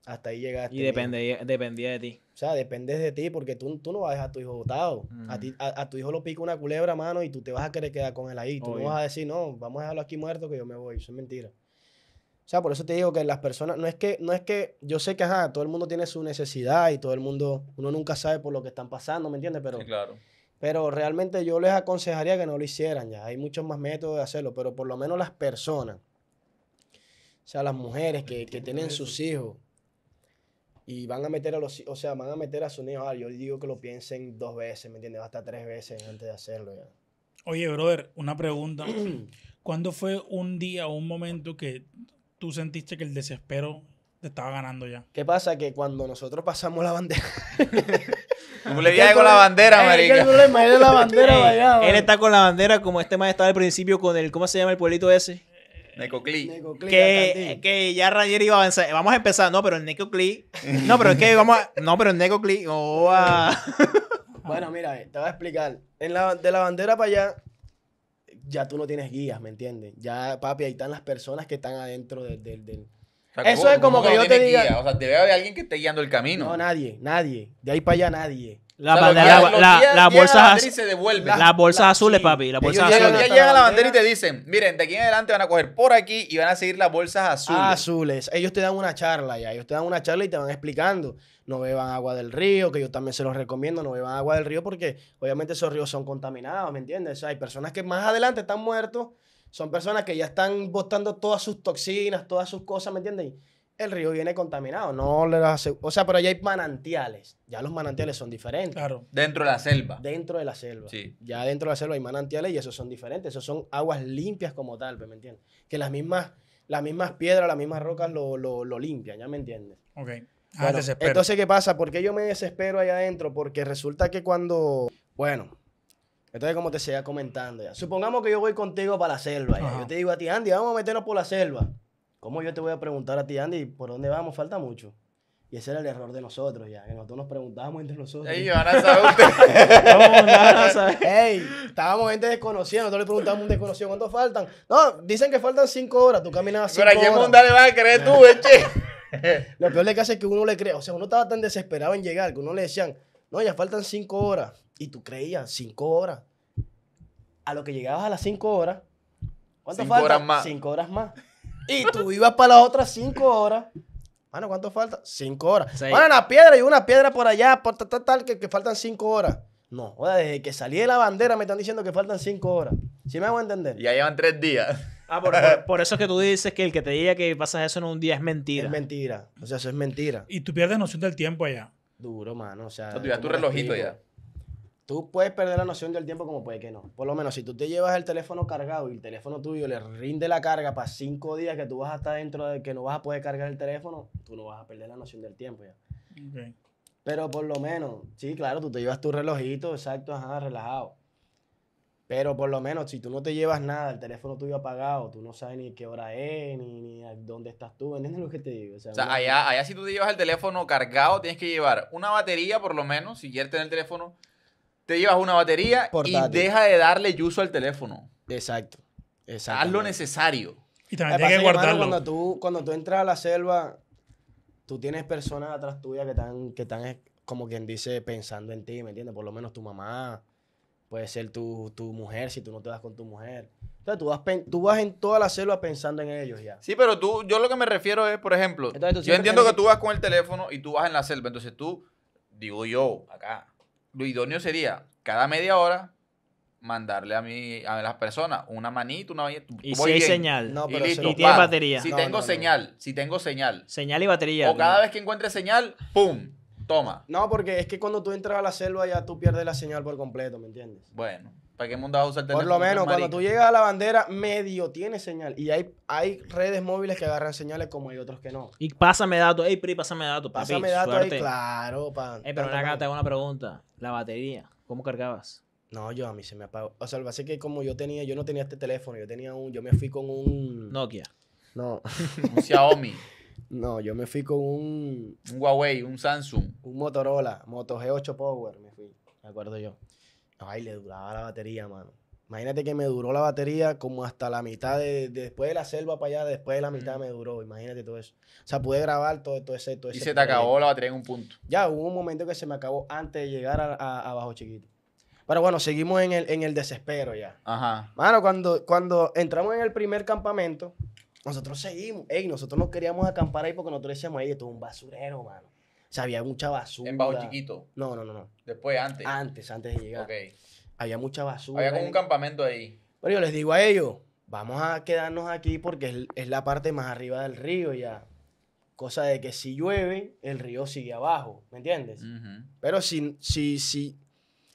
D: hasta ahí llegaste. Y
A: depende, dependía de ti.
D: O sea, dependes de ti porque tú, tú no vas a dejar a tu hijo botado. a, ti, a, tu hijo lo pica una culebra, mano, y tú te vas a querer quedar con él ahí. Tú no vas a decir, no, vamos a dejarlo aquí muerto que yo me voy. Eso es mentira. O sea, por eso te digo que las personas, no es que, no es que, yo sé que, ajá, todo el mundo tiene su necesidad y todo el mundo, uno nunca sabe por lo que están pasando, ¿me entiendes? Pero, sí, claro. pero realmente yo les aconsejaría que no lo hicieran ya. Hay muchos más métodos de hacerlo, pero por lo menos las personas, o sea, las mujeres que, tienen sus hijos y van a meter a los, o sea, van a meter a sus hijos, ah, yo digo que lo piensen dos veces, ¿me entiendes? Hasta tres veces antes de hacerlo ya.
B: Oye, brother, una pregunta. ¿Cuándo fue un día o un momento que tú sentiste que el
D: desespero te estaba ganando ya? ¿Qué pasa? Que cuando nosotros pasamos la bandera... Como le viene con la bandera, eh, marica. la bandera eh, Él está con la bandera como este maestro
A: estaba al principio con el... ¿Cómo se llama el pueblito ese? Necoclí. Que, que, ya Rayer iba a avanzar. Vamos a empezar, no, pero el Necoclí. No, pero es que vamos a. No, pero el Necoclí. Oh,
D: Bueno, mira, eh, te voy a explicar. En de la bandera para allá, ya tú no tienes guías, ¿me entiendes? Ya, papi, ahí están las personas que están adentro del... del, Eso es como que yo te diga... O sea,
C: debe haber alguien que esté guiando el camino. No,
D: nadie, nadie. De ahí para allá, nadie.
A: La, bandera, azules. la, Las bolsas azules, papi. Las bolsas azules. Ya
C: llega la bandera y te dicen, miren, de aquí en adelante van a coger por aquí y van a seguir las bolsas ah, azules.
D: azules. Ellos te dan una charla ya. Ellos te dan una charla y te van explicando no beban agua del río, que yo también se los recomiendo, no beban agua del río porque obviamente esos ríos son contaminados, ¿me entiendes? O sea, hay personas que más adelante están muertos, son personas que ya están botando todas sus toxinas, todas sus cosas, ¿me entiendes? el río viene contaminado. No le o sea, pero allá hay manantiales. Ya los manantiales son diferentes. Claro. Dentro de la selva. Dentro de la selva. Sí. Ya dentro de la selva hay manantiales y esos son diferentes. Esos son aguas limpias como tal, ¿me entiendes? Que las mismas, las mismas piedras, las mismas rocas lo, lo limpian, ¿ya me entiendes? Ok entonces, ¿qué pasa? ¿Por qué yo me desespero ahí adentro? Porque resulta que cuando, bueno, entonces como te seguía comentando, ya. supongamos que yo voy contigo para la selva, yo te digo a ti, Andy, vamos a meternos por la selva. ¿Cómo yo te voy a preguntar a ti, Andy, por dónde vamos? Falta mucho. Y ese era el error de nosotros, ya. Que nosotros nos preguntábamos entre nosotros. Ey, ahora a saber Ey, estábamos gente desconocida. Nosotros le preguntábamos a un desconocido, ¿cuánto faltan? No, dicen que faltan cinco horas. Tú caminabas cinco horas. Pero a le vas a creer tú, eche. Eh, lo peor que hace es que uno le crea o sea, uno estaba tan desesperado en llegar que uno le decían, no, ya faltan cinco horas. Y tú creías, cinco horas. A lo que llegabas a las cinco horas,
A: ¿cuánto cinco Horas más. Cinco horas
D: más. Y tú ibas para las otras cinco horas. bueno ¿cuánto falta? Cinco horas. bueno una piedra y una piedra por allá, por tal, tal, tal, que, faltan cinco horas. No, o sea, desde que salí de la bandera me están diciendo que faltan cinco horas. si me hago entender?
A: Ya llevan tres días. Ah, por, eso es que tú dices que el que te diga que pasas eso en un día es mentira. Es
D: mentira. O sea, eso es mentira. Y tú pierdes noción del tiempo allá. Duro, mano. O sea, tú llevas tu relojito ya. Tú puedes perder la noción del tiempo como puede que no. Por lo menos, si tú te llevas el teléfono cargado y el teléfono tuyo le rinde la carga para cinco días que tú vas a estar dentro de que no vas a poder cargar el teléfono, tú no vas a perder la noción del tiempo ya. Pero por lo menos, sí, claro, tú te llevas tu relojito, exacto, ajá, relajado. Pero por lo menos, si tú no te llevas nada, el teléfono tuyo apagado, tú no sabes ni qué hora es, ni, ni dónde estás tú, ¿entiendes lo que te digo? O sea,
C: allá, allá si tú te llevas el teléfono cargado, tienes que llevar una batería por lo menos, si quieres
D: tener el teléfono,
C: te llevas una batería y deja de darle uso al teléfono.
D: Exacto. Exacto. Haz lo necesario.
C: Y también tienes que guardarlo. cuando
D: tú, cuando tú entras a la selva, tú tienes personas atrás tuya que están, que están como quien dice, pensando en ti, ¿me entiendes? Por lo menos tu mamá, puede ser tu, tu, mujer si tú no te vas con tu mujer. Entonces tú vas, tú vas en toda la selva pensando en ellos ya.
C: Sí, pero tú, yo lo que me refiero es, por ejemplo, yo entiendo que tú vas con el teléfono y tú vas en la selva. Entonces tú, digo yo, acá, lo idóneo sería cada media hora mandarle a mí a las personas una manita, una Y si hay señal. No, y, listo, tiene batería. Si tengo señal, si tengo señal. Señal y batería. O cada vez que encuentre señal, ¡pum! Toma.
D: No, porque es que cuando tú entras a la selva ya tú pierdes la señal por completo, ¿me entiendes?
C: Bueno, ¿para qué mundo vas a usar teléfono? Por lo menos, cuando tú llegas
D: a la bandera, medio tiene señal. Y hay, hay redes móviles que agarran señales como hay otros que no. Y pásame
A: datos, ey, Pri, pásame datos, Pásame datos,
D: claro, pan. Ey, pero acá te hago una pregunta. La batería, ¿cómo cargabas? No, yo a mí se me apagó. O sea, lo que es que como yo tenía, yo no tenía este teléfono, yo tenía un, yo me fui con un... Nokia. No. un Xiaomi. No, yo me fui con un... Un Huawei, un Samsung. Un Motorola, Moto G8 Power me fui, me acuerdo yo. Ay, le duraba la batería, mano. Imagínate que me duró la batería como hasta la mitad de, después de la selva para allá, después de la mitad me duró, imagínate todo eso. O sea, pude grabar todo, todo ese Y se te acabó la batería en un punto. Ya, hubo un momento que se me acabó antes de llegar a, abajo Bajo Chiquito. Pero bueno, seguimos en el, en el desespero ya. Ajá. Mano, cuando, cuando entramos en el primer campamento, nosotros seguimos. Ey, nosotros no queríamos acampar ahí porque nosotros decíamos, ahí esto es un basurero, mano. O sea, había mucha basura. ¿En Bajo Chiquito? No, no, no. no.
C: Después, antes. Antes,
D: antes de llegar. Ok. Había mucha basura. Había como un
C: campamento ahí.
D: Pero yo les digo a ellos, vamos a quedarnos aquí porque es, la parte más arriba del río ya. Cosa de que si llueve, el río sigue abajo, ¿me entiendes? Pero si, si, si,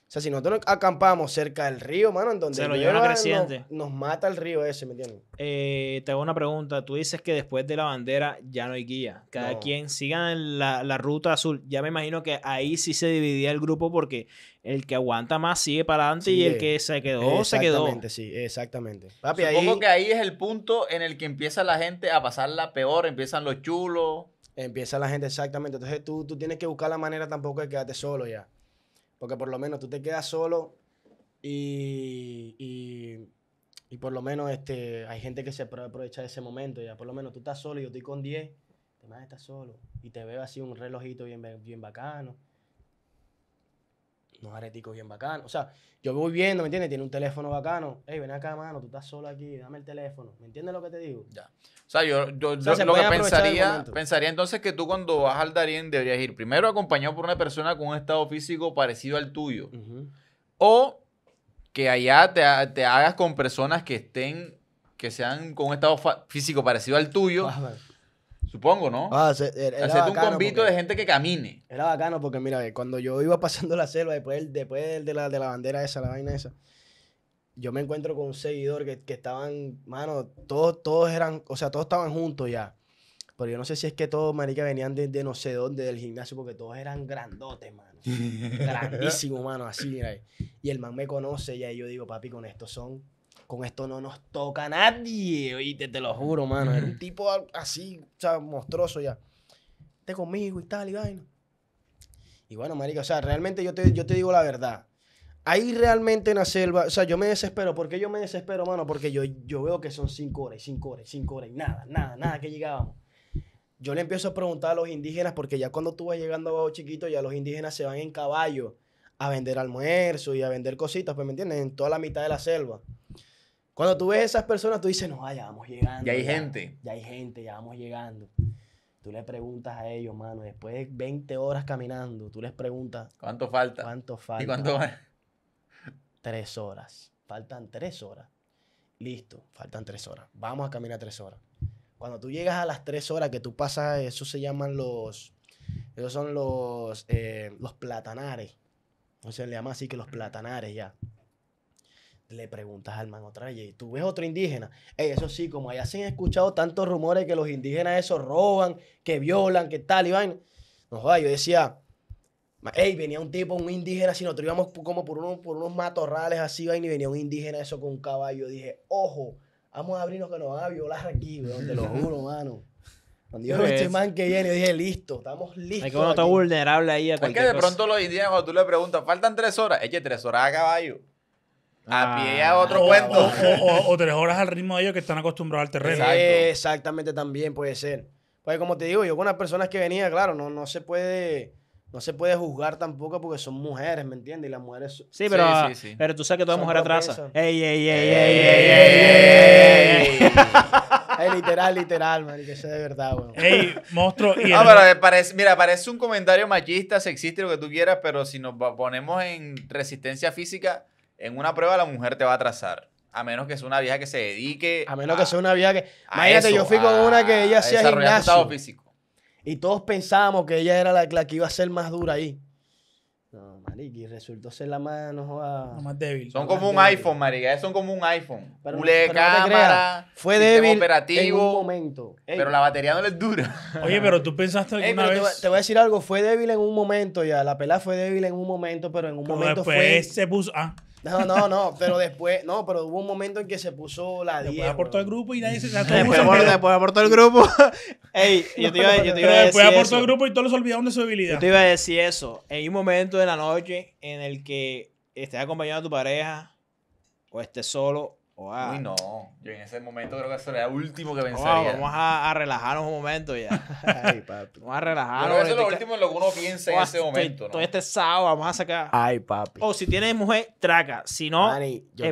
D: o sea, si nosotros acampamos cerca del río, mano, en donde se creciente. Nos, mata el río ese, ¿me entiendes?
A: Eh, te hago una pregunta. Tú dices que después de la bandera ya no hay guía. Cada quien siga la, la, ruta azul. Ya me imagino que ahí sí se dividía el grupo porque el que aguanta más sigue para adelante y el que se quedó, se quedó. Exactamente,
D: sí, exactamente. Papi, Supongo que
C: ahí es el punto en el que empieza la gente a pasarla peor, empiezan los
D: chulos. Empieza la gente, exactamente. Entonces tú, tú tienes que buscar la manera tampoco de quedarte solo ya. Porque por lo menos tú te quedas solo y, y, por lo menos este, hay gente que se aprovecha de ese momento. Ya por lo menos tú estás solo y yo estoy con 10, te estás solo. Y te veo así un relojito bien, bien bacano unos areticos bien bacanos. O sea, yo voy viendo, ¿me entiendes? Tiene un teléfono bacano. Ey, ven acá, mano, tú estás solo aquí, dame el teléfono. ¿Me entiendes lo que te digo? Ya.
C: O sea, yo, lo que pensaría, pensaría entonces que tú cuando vas al Darien deberías ir primero acompañado por una persona con un estado físico parecido al tuyo. O que allá te, hagas con personas que estén, que sean con un estado físico parecido al tuyo. Supongo,
A: ¿no?
D: Ah, Hacerte un convito de gente que camine. Era bacano porque, mira, cuando yo iba pasando la selva, después, después de, la, de la bandera esa, la vaina esa, yo me encuentro con un seguidor que, que estaban, mano, todos, todos eran, o sea, todos estaban juntos ya. Pero yo no sé si es que todos, marica, venían de, no sé dónde, del gimnasio, porque todos eran grandotes, mano. Grandísimos, mano, así, mira. Y el man me conoce y ahí yo digo, papi, con estos son con esto no nos toca nadie, oíste, te lo juro, mano. Era un tipo así, o sea, monstruoso ya. Esté conmigo y tal, y vaina. Y bueno, marica, o sea, realmente yo te, yo te digo la verdad. Ahí realmente en la selva, o sea, yo me desespero. ¿Por qué yo me desespero, mano? Porque yo, yo veo que son cinco horas, cinco horas, cinco horas, y nada, nada, nada que llegábamos. Yo le empiezo a preguntar a los indígenas, porque ya cuando tú vas llegando abajo chiquito, ya los indígenas se van en caballo a vender almuerzo y a vender cositas, pues, ¿me entiendes? En toda la mitad de la selva. Cuando tú ves a esas personas, tú dices, no, ya vamos llegando. Ya hay gente. Ya hay gente, ya vamos llegando. Tú le preguntas a ellos, mano, después de 20 horas caminando, tú les preguntas. ¿Cuánto falta? ¿Cuánto falta? ¿Y cuánto va? Tres horas. Faltan tres horas. Listo, faltan tres horas. Vamos a caminar tres horas. Cuando tú llegas a las tres horas que tú pasas, eso se llaman los. Esos son los, eh, los platanares. O sea, le llama así que los platanares ya le preguntas al man otra vez, ¿tú ves otro indígena? eso sí, como allá se han escuchado tantos rumores que los indígenas esos roban, que violan, que tal y vaina. No joda, yo decía, venía un tipo, un indígena, si nosotros íbamos como por unos, por unos matorrales así, vaina, y venía un indígena eso con un caballo. Dije, ojo, vamos a abrirnos que nos van a violar aquí, weón, te lo juro, mano.
A: donde pues yo este man
D: que viene, Yo dije, listo, estamos listos. Es que uno está vulnerable ahí a Es que de pronto
C: los indígenas, cuando tú le preguntas, faltan tres horas, eche tres horas a caballo a pie a ah. otro cuento.
D: O, tres horas al ritmo de ellos que están acostumbrados al terreno. Eh, exactamente, también puede ser. Pues como te digo, yo con las personas que venía, claro, no, no se puede no se puede juzgar tampoco porque son mujeres, ¿me entiendes? Y las mujeres. Sí, pero, pero tú sabes que toda mujer atrasa. Ey, ey, ey, ey, ey, ey, literal, literal, man, que sea de verdad, weón. Ey, monstruo. no, pero parece,
C: mira, parece un comentario machista, existe lo que tú quieras, pero si nos ponemos en resistencia física, en una prueba la mujer te va a atrasar. A menos que sea una vieja
D: que se dedique. A menos que sea una vieja que. Imagínate, yo fui con una que ella hacía gimnasio. físico. Y todos pensábamos que ella era la, que iba a ser más dura ahí. No, Mariki, resultó ser la más, no, la más débil. Son como un iPhone, marica. Son como un iPhone. cámara, fue débil en un momento. pero la
C: batería no les dura. Oye, pero tú pensaste alguna vez... Te,
D: voy a decir algo. Fue débil en un momento ya. La pelada fue débil en un momento, pero en un momento fue... se puso... Ah. No, no, no, pero después, no, pero hubo un momento en que se puso la 10. Después aportó el grupo y nadie se atrevió después, por, aportó el grupo.
A: Ey, yo te iba, yo te iba a decir. Después aportó el grupo y todos los olvidaron de su habilidad. Yo te iba a decir eso. En un momento de la noche en el que estés acompañado de tu pareja o estés solo Uy, no. Yo en ese momento creo que eso era el último que pensaría. vamos a, relajarnos un momento ya. Ay, papi. Vamos a relajarnos. Pero eso es lo último en lo que uno piensa en ese momento, ¿no? Todo este sábado vamos a sacar.
D: Ay, papi.
A: O si tienes mujer, traca. Si no, yo, te,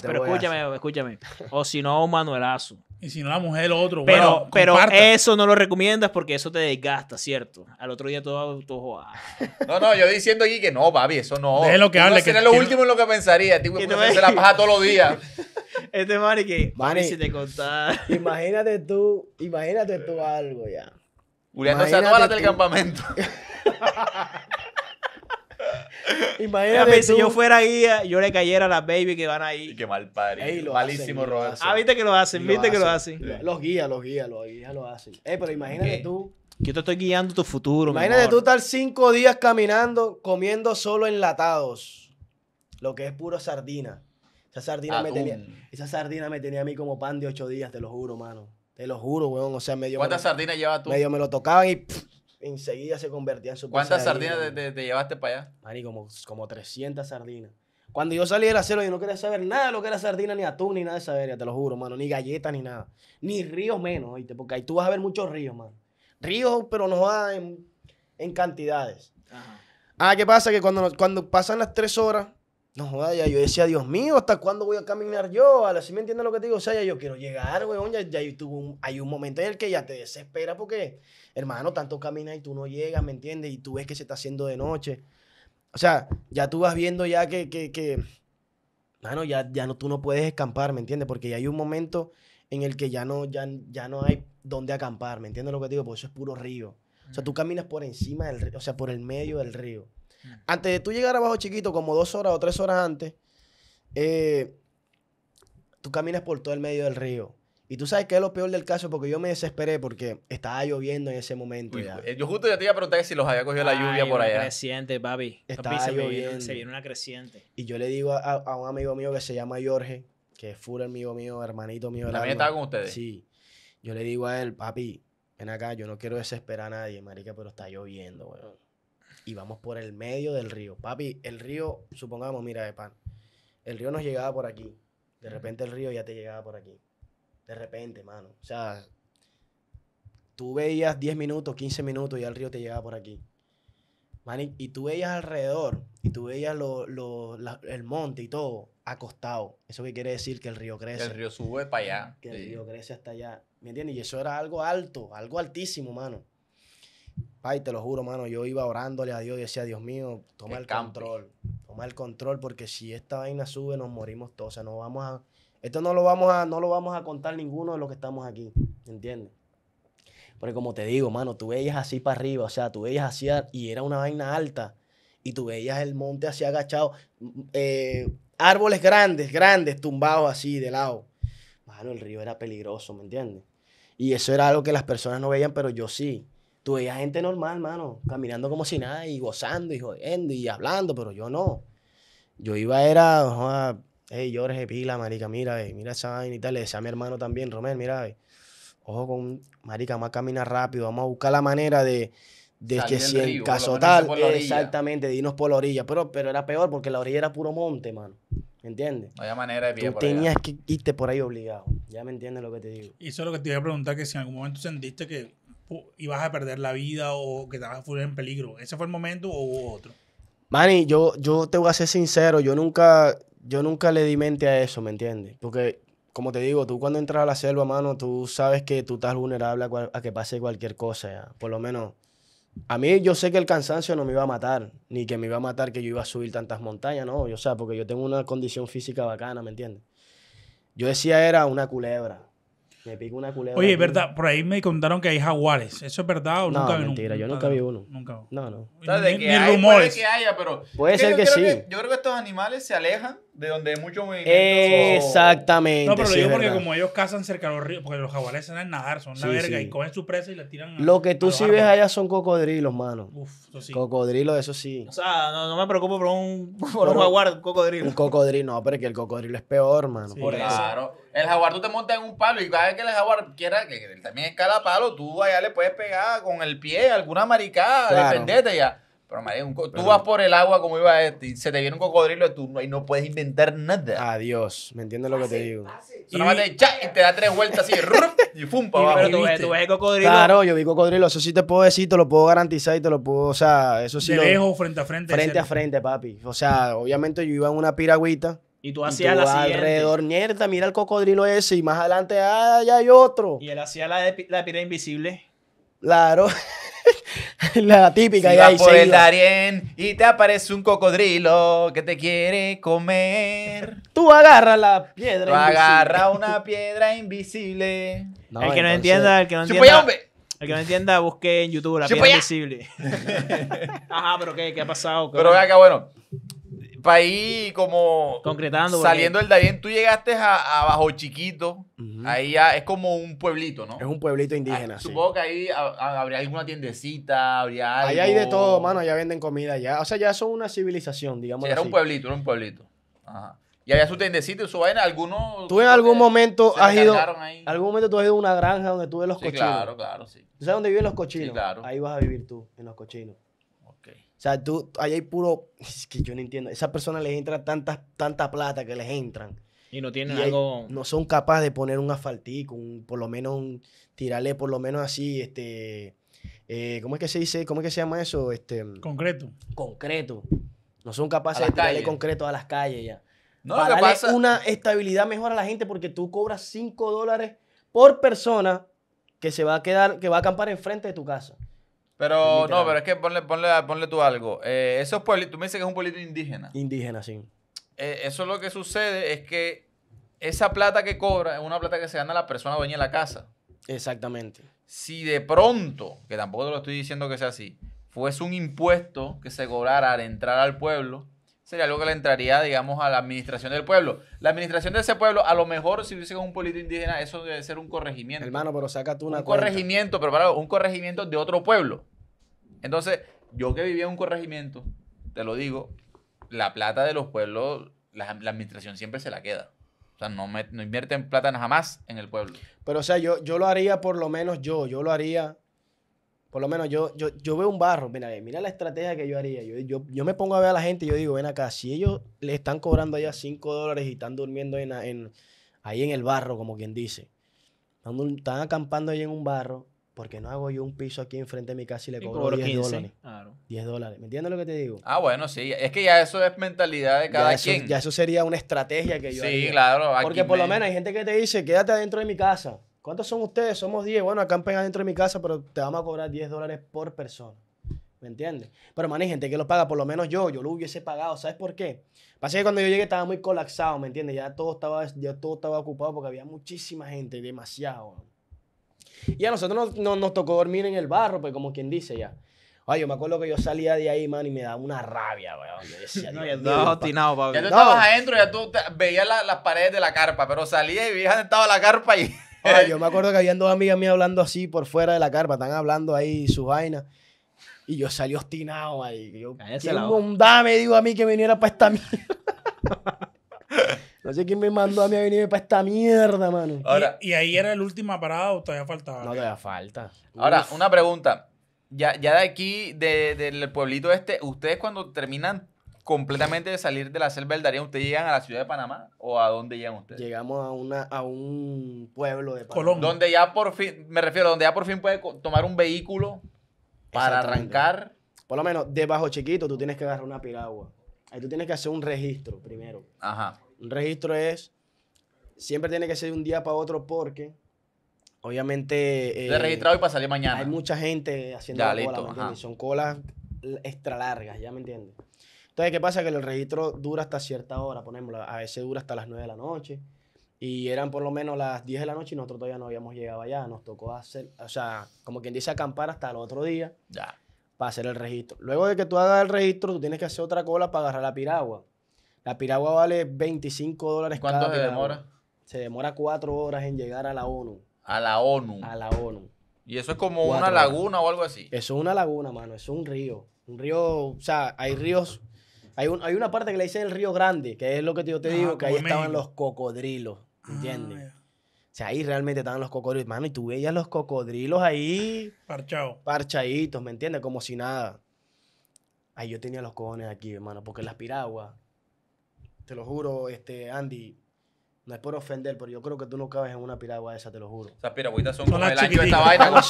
A: Pero escúchame, escúchame. O si no, un manuelazo.
B: Y si no la mujer, El otro. Pero, pero eso
A: no lo recomiendas porque eso te desgasta, ¿cierto? Al otro día todo, todo
C: No, no, yo diciendo aquí que no, papi, eso
D: no. Es lo que hable. Que, lo último en lo que pensaría. Tipo, que la paja todos los días. Este Mari que. si te contás. Imagínate tú, imagínate tú eh. algo ya.
A: Julián, se toda la del campamento.
D: Imagínate. si yo fuera guía,
A: yo le cayera a las baby que van ahí. Y qué mal pari. Malísimo robo. Ah, viste que lo hacen, viste que lo hacen.
D: Los, guías, los guías, los guías lo hacen. Eh, pero imagínate tú.
A: Yo te estoy guiando tu futuro. Imagínate tú
D: estar cinco días caminando, comiendo solo enlatados. Lo que es puro sardina. Esa sardina, ah, me tenía, esa sardina me tenía a mí como pan de ocho días, te lo juro, mano. Te lo juro, weón. O sea, medio. ¿Cuántas sardinas llevas tú? Medio me lo tocaban y enseguida se convertía en su ¿Cuántas sardinas te, llevaste para allá? Mani, como, como 300 sardinas. Cuando yo salí del acero, yo no quería saber nada de lo que era sardina, ni atún, ni nada de esa te lo juro, mano. Ni galletas, ni nada. Ni ríos menos, oíste, porque ahí tú vas a ver muchos ríos, mano. Ríos, pero no en, cantidades. Ah, ¿qué pasa? Que cuando, cuando pasan las tres horas, no joda, yo decía, Dios mío, ¿hasta cuándo voy a caminar yo? ¿Así me entiendes lo que digo, o sea, yo quiero llegar, weón, ya, ya hay un momento en el que ya te desesperas porque, hermano, tanto caminas y tú no llegas, ¿me entiendes? Y tú ves que se está haciendo de noche. O sea, ya tú vas viendo ya que, que, ya, ya tú no puedes escampar, ¿me entiendes? Porque ya hay un momento en el que ya no, ya, ya no hay dónde acampar, ¿me entiendes lo que te digo? Por eso es puro río. O sea, mm. tú caminas por encima del río, o sea, por el medio del río. Antes de tú llegar abajo Chiquito, como dos horas o tres horas antes, eh, tú caminas por todo el medio del río. Y tú sabes que es lo peor del caso porque yo me desesperé porque estaba lloviendo en ese momento. Eh, yo
C: justo ya te iba a preguntar si los había cogido la lluvia por una creciente, papi. Estaba lloviendo.
D: Se viene una creciente. Y yo le digo a, un amigo mío que se llama Jorge, que es full amigo mío, hermanito mío. ¿También estaba con ustedes? Sí. Yo le digo a él, papi, ven acá, yo no quiero desesperar a nadie, marica, pero está lloviendo, weón y vamos por el medio del río. Papi, el río, supongamos, mira, de pan. El río nos llegaba por aquí. De repente el río ya te llegaba por aquí. De repente, mano. O sea, tú veías 10 minutos, 15 minutos y ya el río te llegaba por aquí. y, tú veías alrededor, y tú veías lo, el monte y todo acostado. Eso que quiere decir que el río crece. Que el
C: río sube para allá.
D: Que el río crece hasta allá. ¿Me entiendes? Y eso era algo alto, algo altísimo, mano. Ay, te lo juro, mano, yo iba orándole a Dios y decía, Dios mío, toma el, control, toma el control, porque si esta vaina sube, nos morimos todos. O sea, no vamos a. Esto no lo vamos a, no lo vamos a contar ninguno de los que estamos aquí. ¿Entiendes? Porque como te digo, mano, tú veías así para arriba, o sea, tú veías así y era una vaina alta. Y tú veías el monte así agachado. Mm, eh, árboles grandes, grandes, tumbados así de lado. Mano, el río era peligroso, ¿me entiendes? Y eso era algo que las personas no veían, pero yo sí. Tú veías gente normal, mano, caminando como si nada y gozando y jodiendo y hablando, pero yo no. Yo iba, era, hey, Jorge, pila, marica, mira, mira esa vaina y tal. Le decía a mi hermano también, Romel, mira, ojo con, marica, vamos a caminar rápido, vamos a buscar la manera de,
A: de que si en caso tal, exactamente,
D: de por la orilla. Pero, pero era peor porque la orilla era puro monte, mano. ¿Me entiendes? No había manera de Tú tenías que irte por ahí obligado. Ya me entiendes lo que te digo. Y
B: solo lo que te iba a preguntar, que si en algún momento sentiste que ibas a perder la vida o que te vas a poner en peligro? ¿Ese fue el momento o hubo otro?
D: Manny, yo, yo te voy a ser sincero, yo nunca, yo nunca le di mente a eso, ¿me entiendes? Porque, como te digo, tú cuando entras a la selva, mano, tú sabes que tú estás vulnerable a, que pase cualquier cosa, por lo menos. A mí yo sé que el cansancio no me iba a matar, ni que me iba a matar que yo iba a subir tantas montañas, no, yo sé, porque yo tengo una condición física bacana, ¿me entiendes? Yo decía era una culebra, me pico una Oye, verdad,
B: por ahí me contaron que hay jaguares. ¿Eso es verdad
D: o nunca vi mentira, yo nunca vi uno. Nunca. No, no. de ni, que rumores. Puede que haya, pero. Puede ser que, sí.
C: yo creo que estos animales se alejan
B: de donde hay mucho movimiento.
C: Exactamente. No, pero lo digo
D: porque como
B: ellos cazan cerca de los ríos, porque los jaguares saben nadar, son la verga, y cogen su presa y la tiran. lo que tú sí ves
D: allá son cocodrilos, mano. Uf, eso sí. Cocodrilos, eso sí. O
A: sea, no, no me preocupo por un,
D: jaguar un cocodrilo. Un cocodrilo, no, pero es que el cocodrilo es peor, mano. por claro.
A: El
C: jaguar tú te montas en un palo y cada vez que el jaguar quiera, que también escala palo, tú allá le puedes pegar
D: con el pie alguna
C: maricada, defendete ya. Pero, un tú vas por el agua como iba este y se te viene un cocodrilo tú, y no puedes inventar
D: nada. Adiós, ¿me entiendes lo que te digo? y
C: te da tres vueltas así, y pum, para abajo. Pero tú ves, el cocodrilo. Claro,
D: yo vi cocodrilo, eso sí te puedo decir, te lo puedo garantizar y te lo puedo, o sea, eso sí. De lejos, frente a frente. Frente a frente, papi. O sea, obviamente yo iba en una piragüita. Y tú hacías y la alrededor, mierda, mira el cocodrilo ese y más adelante, ah, ya hay otro. Y
A: él hacía la la pira invisible. Claro.
D: la típica. Si y ahí por el
A: Darién y te aparece un cocodrilo
C: que te quiere comer.
D: Tú agarras la
C: piedra Tú agarra una piedra invisible. el que no entienda, el que no entienda. Pues,
A: el que no entienda, busque en YouTube la piedra pues, invisible. Ajá, pero ¿qué, qué ha pasado? pero vea acá, bueno
C: para como saliendo del Darién, tú llegaste a, Bajo Chiquito, ahí ya es como un pueblito, ¿no? Es un
D: pueblito ah, indígena, Supongo
C: que ahí habría alguna tiendecita, habría algo. Ahí hay de todo,
D: mano, allá venden comida, ya. O sea, ya son una civilización, digamos sí, Era un
C: pueblito, era un pueblito. Ajá. Y había su tiendecita y su vaina, algunos... Tú en algún momento has ido... Ahí?
D: algún momento tú has ido a una granja donde tú ves los sí, cochinos. claro, claro, sí. ¿Tú sabes dónde viven los cochinos? claro. Ahí vas a vivir tú, en los cochinos. O sea, tú, ahí hay puro, es que yo no entiendo, esas personas les entra tantas, tanta plata que les entran. Y no tienen algo... no son capaces de poner un asfaltico, por lo menos un, tirarle por lo menos así, este, eh, ¿cómo es que se dice? ¿Cómo es que se llama eso? Este, concreto. Concreto. No son capaces de tirarle concreto a las calles ya. No, Para una estabilidad mejor a la gente porque tú cobras 5 dólares por persona que se va a quedar, que va a acampar enfrente de tu casa.
C: Pero no, pero es que ponle, tú algo. Eh, esos tú me dices que es un pueblito indígena.
D: Indígena, sí.
C: Eh, eso lo que sucede es que esa plata que cobra es una plata que se gana la persona dueña de la casa.
D: Exactamente.
C: Si de pronto, que tampoco te lo estoy diciendo que sea así, fuese un impuesto que se cobrara al entrar al pueblo, sería algo que le entraría, digamos, a la administración del pueblo. La administración de ese pueblo, a lo mejor, si hubiese un político indígena, eso debe ser un corregimiento.
D: Hermano, pero saca tú una. Un
C: corregimiento, pero para un corregimiento de otro pueblo. Entonces, yo que vivía en un corregimiento, te lo digo, la plata de los pueblos, la, administración siempre se la queda. O sea, no, me, no invierten plata jamás en el pueblo.
D: Pero, o sea, yo, yo lo haría por lo menos yo, yo lo haría por lo menos yo, yo, veo un barro, mira, mira la estrategia que yo haría. Yo, yo, me pongo a ver a la gente y yo digo, ven acá, si ellos le están cobrando allá 5 dólares y están durmiendo en, ahí en el barro, como quien dice, están, acampando ahí en un barro, porque no hago yo un piso aquí enfrente de mi casa y le cobro, 10 dólares? 10 dólares. ¿Me entiendes lo que te digo?
C: Ah, bueno, sí. Es que ya eso
D: es mentalidad de cada quien. ya eso sería una estrategia que yo Sí, claro. Porque por lo menos hay gente que te dice, quédate adentro de mi casa. ¿Cuántos son ustedes? Somos 10. Bueno, acá acampen dentro de mi casa, pero te vamos a cobrar 10 dólares por persona. ¿Me entiendes? Pero, man, hay gente que lo paga, por lo menos yo, yo lo hubiese pagado. ¿Sabes por qué? Pasa que cuando yo llegué estaba muy colapsado, ¿me entiendes? Ya todo estaba, ya todo estaba ocupado porque había muchísima gente, demasiado. Y a nosotros nos, nos, tocó dormir en el barro, pues como quien dice ya. Ay, yo me acuerdo que yo salía de ahí, man, y me daba una rabia, weón. Yo decía, no,
A: ya tú
D: Ya tú estabas
C: adentro, ya tú veías las paredes de la carpa, pero salía y veías dónde estaba la carpa y...
D: yo me acuerdo que habían dos amigas mías hablando así por fuera de la carpa, están hablando ahí sus vainas Y yo salí ostinado ahí. Yo, me digo a mí que viniera para esta mierda? no sé quién me mandó a mí a venir para esta mierda, mano.
B: ¿Y, ahí era el última parada o todavía faltaba? No, todavía falta. Ahora, una pregunta.
C: Ya, de aquí, de, del pueblito este, ¿ustedes cuando terminan completamente de salir de la selva del Darío ¿ustedes llegan a la ciudad de Panamá o a dónde llegan
D: ustedes? Llegamos a, una, a un pueblo de Panamá. Colombia.
C: Donde ya por fin, me refiero, donde ya por fin puede tomar un vehículo para arrancar.
D: Por lo menos, debajo Chiquito tú tienes que agarrar una piragua. Ahí tú tienes que hacer un registro primero. Ajá. Un registro es, siempre tiene que ser de un día para otro porque, obviamente... Eh, de registrado y para salir mañana. Hay mucha gente haciendo ya, Son colas extra largas, ¿ya me entiendes? Entonces, ¿qué pasa? Que el registro dura hasta cierta hora, ponémoslo. a veces dura hasta las 9 de la noche. Y eran por lo menos las 10 de la noche y nosotros todavía no habíamos llegado allá. Nos tocó hacer, o sea, como quien dice, acampar hasta el otro día ya. para hacer el registro. Luego de que tú hagas el registro, tú tienes que hacer otra cola para agarrar la piragua. La piragua vale 25 dólares ¿Cuánto se demora? Se demora 4 horas en llegar a la ONU. A la ONU. A la ONU. Y eso es como una laguna o algo así. Eso es una laguna, mano. es un río. Un río, o sea, hay ríos hay, una parte que le hice el Río Grande, que es lo que yo te ah, digo, que ahí estaban los cocodrilos, ah, ¿entiendes? o sea, ahí realmente estaban los cocodrilos, mano, y tú veías los cocodrilos ahí. Parchados. Parchaditos, ¿me entiendes? Como si nada. Ahí yo tenía los cojones aquí, hermano, porque las piraguas, te lo juro, este, Andy, no es por ofender, pero yo creo que tú no cabes en una piragua esa, te lo juro. Esas piraguitas son, son, como el ancho de esta vaina.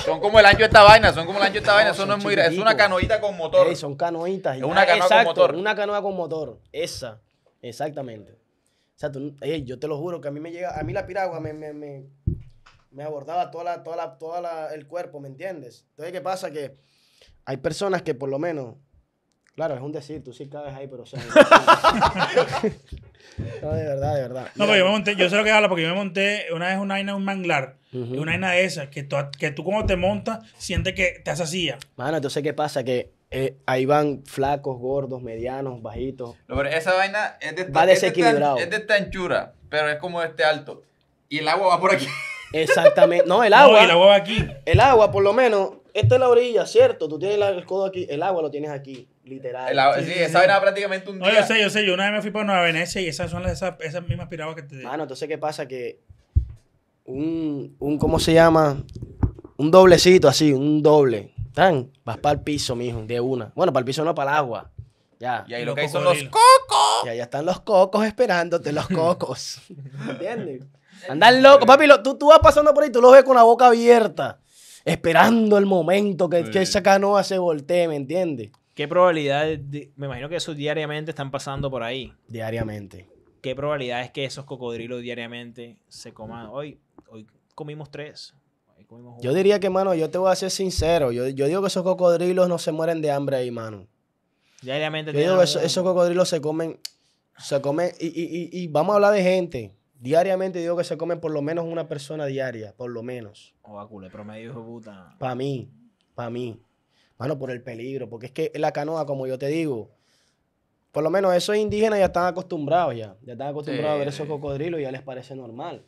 D: son, como el ancho de esta vaina. Son como el ancho de esta vaina. Eso no es muy. Es una canoita con motor. son canoitas. Es una canoa con motor. Una canoa con motor. Esa. Exactamente. O sea, tú, yo te lo juro que a mí me llega. A mí la piragua me, me, me, me abordaba todo toda toda el cuerpo, ¿me entiendes? Entonces, ¿qué pasa? Que hay personas que por lo menos. Claro, es un decir, tú sí cabes ahí, pero o No, de verdad, de verdad. No, pero yo me monté, yo sé lo que
B: habla porque yo me monté una vez una aina un manglar. y Una vaina de esas, que, tú, que tú te montas sientes que
D: te hace mano Mano, sé ¿qué pasa? Que eh, ahí van flacos, gordos, medianos, bajitos. No, pero esa vaina es de va desequilibrado. Es de,
C: esta, anchura, pero es como este alto. Y el agua va por aquí.
D: Exactamente. No, el agua. el agua aquí. El agua, por lo menos, esta es la orilla, ¿cierto? Tú tienes el codo aquí, el agua lo tienes aquí. Literal. sí, esa
C: era
B: prácticamente un día. yo sé, yo sé. Yo una vez me fui para Nueva Venecia y esas son las, esas, esas mismas piraguas que te dije. Mano, entonces, ¿qué pasa? Que
D: un, un, ¿cómo se llama? Un doblecito así, un doble. Tan, vas para el piso, mijo, de una. Bueno, para el piso no, para el agua. Ya. Y ahí lo que hay son los cocos. Y ahí están los cocos esperándote, los cocos. ¿Me ¿Entiendes? Andan locos. Papi, lo, tú, tú vas pasando por ahí, tú los ves con la boca abierta esperando el momento que, que, esa canoa se voltee, ¿me entiendes?
A: ¿Qué probabilidad, me imagino que eso diariamente están pasando por ahí? Diariamente. ¿Qué probabilidad es que esos cocodrilos diariamente se coman? Hoy, hoy comimos tres.
D: yo diría que, mano, yo te voy a ser sincero. Yo, digo que esos cocodrilos no se mueren de hambre ahí, mano.
A: Diariamente. Yo digo que esos,
D: cocodrilos se comen, se comen, y, y, y, y vamos a hablar de gente. Diariamente digo que se comen por lo menos una persona diaria, por lo menos.
A: Oh, o promedio de puta.
D: Para mí, para mí. Bueno, por el peligro, porque es que la canoa, como yo te digo, por lo menos esos indígenas ya están acostumbrados ya. Ya están acostumbrados a ver esos cocodrilos y ya les parece normal.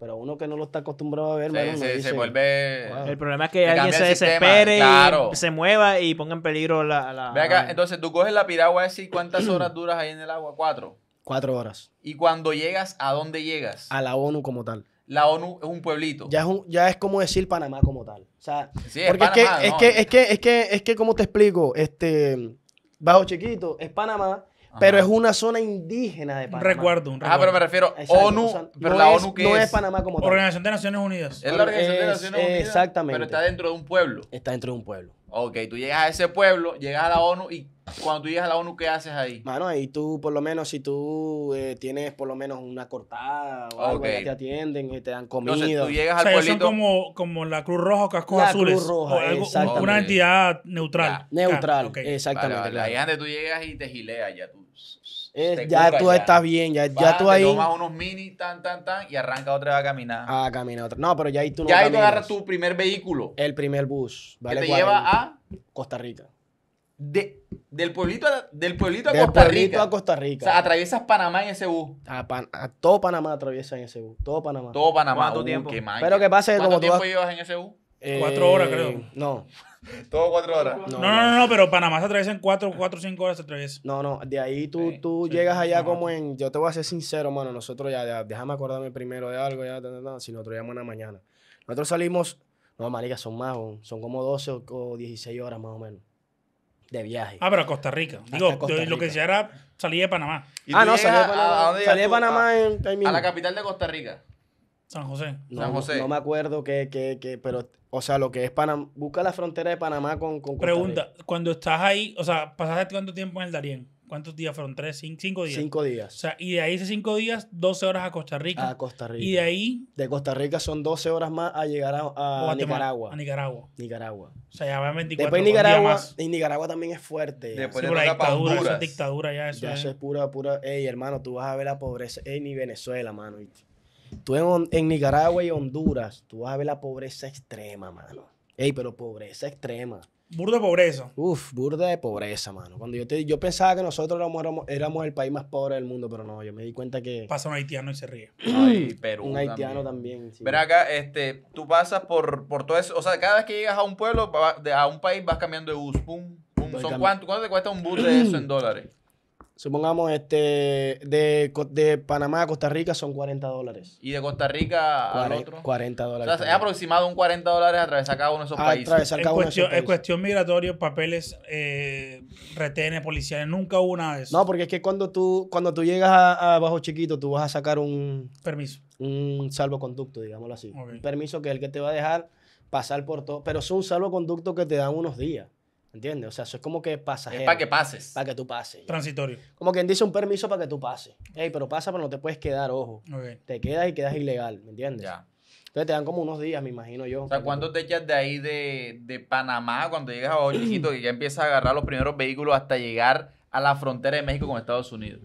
D: Pero uno que no lo está acostumbrado a ver, se vuelve... El problema es que alguien se desespere
A: y se mueva y ponga en peligro la... Ve acá,
C: entonces tú coges la piragua y ¿cuántas horas duras ahí en el agua? Cuatro.
D: Cuatro horas.
C: ¿Y cuando llegas, a dónde llegas?
D: A la ONU como tal la ONU es un pueblito. Ya es, ya es como decir Panamá como tal. O sea, porque es, es, que, es, que, es, que, es que, es que, como te explico, este, Bajo Chiquito es Panamá, pero es una zona indígena de Panamá. Recuerdo, un recuerdo. Ah, pero me refiero ONU, pero la ONU que no es, Panamá
C: como tal. Organización de Naciones Unidas. Es la Organización de Naciones Unidas. Exactamente. Pero está dentro de un pueblo. Está
D: dentro de un pueblo.
C: Ok, tú llegas a ese pueblo, llegas a la ONU y cuando tú llegas a la ONU, ¿qué haces ahí?
D: Mano, ahí tú, por lo menos, si tú eh, tienes por lo menos una cortada o algo, te atienden y te dan comida. Entonces, tú llegas al Son
B: como, como la Cruz Roja o Cascos la Cruz Roja, Una
D: entidad neutral. Neutral, exactamente. Vale, Ahí es
C: tú llegas y te gileas ya tú ya tú estás
D: bien, ya, ya tú ahí. Te tomas
C: unos mini, tan, tan, tan, y arranca otra vez a caminar.
D: Ah, camina otra. No, pero ya ahí tú no Ya ahí tú agarras tu primer vehículo. El primer bus. Vale que te lleva a Costa Rica.
C: De, del pueblito a, del pueblito a del Costa pueblito Rica. a Costa Rica. O sea, atraviesas Panamá en ese bus.
D: A, a todo Panamá atraviesa en ese bus. Todo Panamá. Todo Panamá. todo uh, tiempo? pero que pasa como ¿Cuánto tiempo
C: llevas en ese bus? Cuatro horas, creo. Eh, no. Todo cuatro horas. No, no,
B: no, pero Panamá se atraviesa
D: en cuatro, cuatro, cinco horas atraviesa. No, no, de ahí tú, tú llegas allá como en, yo te voy a ser sincero, mano, nosotros ya, déjame acordarme primero de algo, ya, si nosotros llegamos en mañana. Nosotros salimos, no, marica, son más, son como 12 o, 16 horas más o menos de viaje. Ah, pero a Costa Rica. Digo, lo que decía era
B: salir de Panamá. Ah, no, salí de Panamá, A la capital de Costa Rica. San José.
D: No, San José. No me acuerdo qué, pero, o sea, lo que es Panamá, busca la frontera de Panamá con, con Pregunta,
B: cuando estás ahí, o sea, ¿pasaste cuánto tiempo en el Darién? ¿Cuántos días fueron? ¿Tres? Cinco, días? Cinco días. O sea, y de ahí esos cinco días, 12 horas a Costa Rica. A Costa Rica. Y de
D: ahí... De Costa Rica son 12 horas más a llegar a, Nicaragua. A Nicaragua. Nicaragua. O sea, ya van 24 Después más. Y Nicaragua también es fuerte. Después de la dictadura, dictadura ya. Eso ya pura, pura... Ey, hermano, tú vas a ver la pobreza. Ey, ni Venezuela, mano. Tú en, Nicaragua y Honduras, tú vas a ver la pobreza extrema, mano. Ey, pero pobreza extrema. Burda de pobreza. Uf, burda de pobreza, mano. Cuando yo, yo pensaba que nosotros éramos, el país más pobre del mundo, pero no, yo me di cuenta que... Pasa un haitiano y se ríe. Ay, Perú Un haitiano también, también
C: acá, este, tú pasas por, todo eso, o sea, cada vez que llegas a un pueblo, a un país, vas cambiando de bus, pum. cuánto, ¿Cuánto te cuesta un bus de eso en dólares?
D: Supongamos, este, de, de Panamá a Costa Rica son 40 dólares.
C: ¿Y de Costa Rica al otro?
D: 40 dólares. O sea,
C: es aproximado un 40 dólares a cada uno de esos ah, cada uno de esos países.
B: en cuestión migratoria, papeles, eh, retenes, policiales, nunca hubo nada de eso.
D: No, porque es que cuando tú, cuando tú llegas a, Bajo Chiquito, tú vas a sacar un, Permiso. un salvoconducto, digámoslo así. Un permiso que es el que te va a dejar pasar por todo. Pero es un salvoconducto que te dan unos días. ¿Entiendes? O sea, eso es como que pasajero. Es para que pases. Para que tú pases. Transitorio. Como quien dice un permiso para que tú pases. Ey, pero pasa, pero no te puedes quedar, ojo. Te quedas y quedas ilegal, ¿me entiendes? Ya. Entonces te dan como unos días, me imagino yo. O sea, ¿cuánto
C: te echas de ahí de, Panamá, cuando llegas a Chiquito, que ya empiezas a agarrar los primeros vehículos hasta llegar a la frontera de México
D: con Estados Unidos?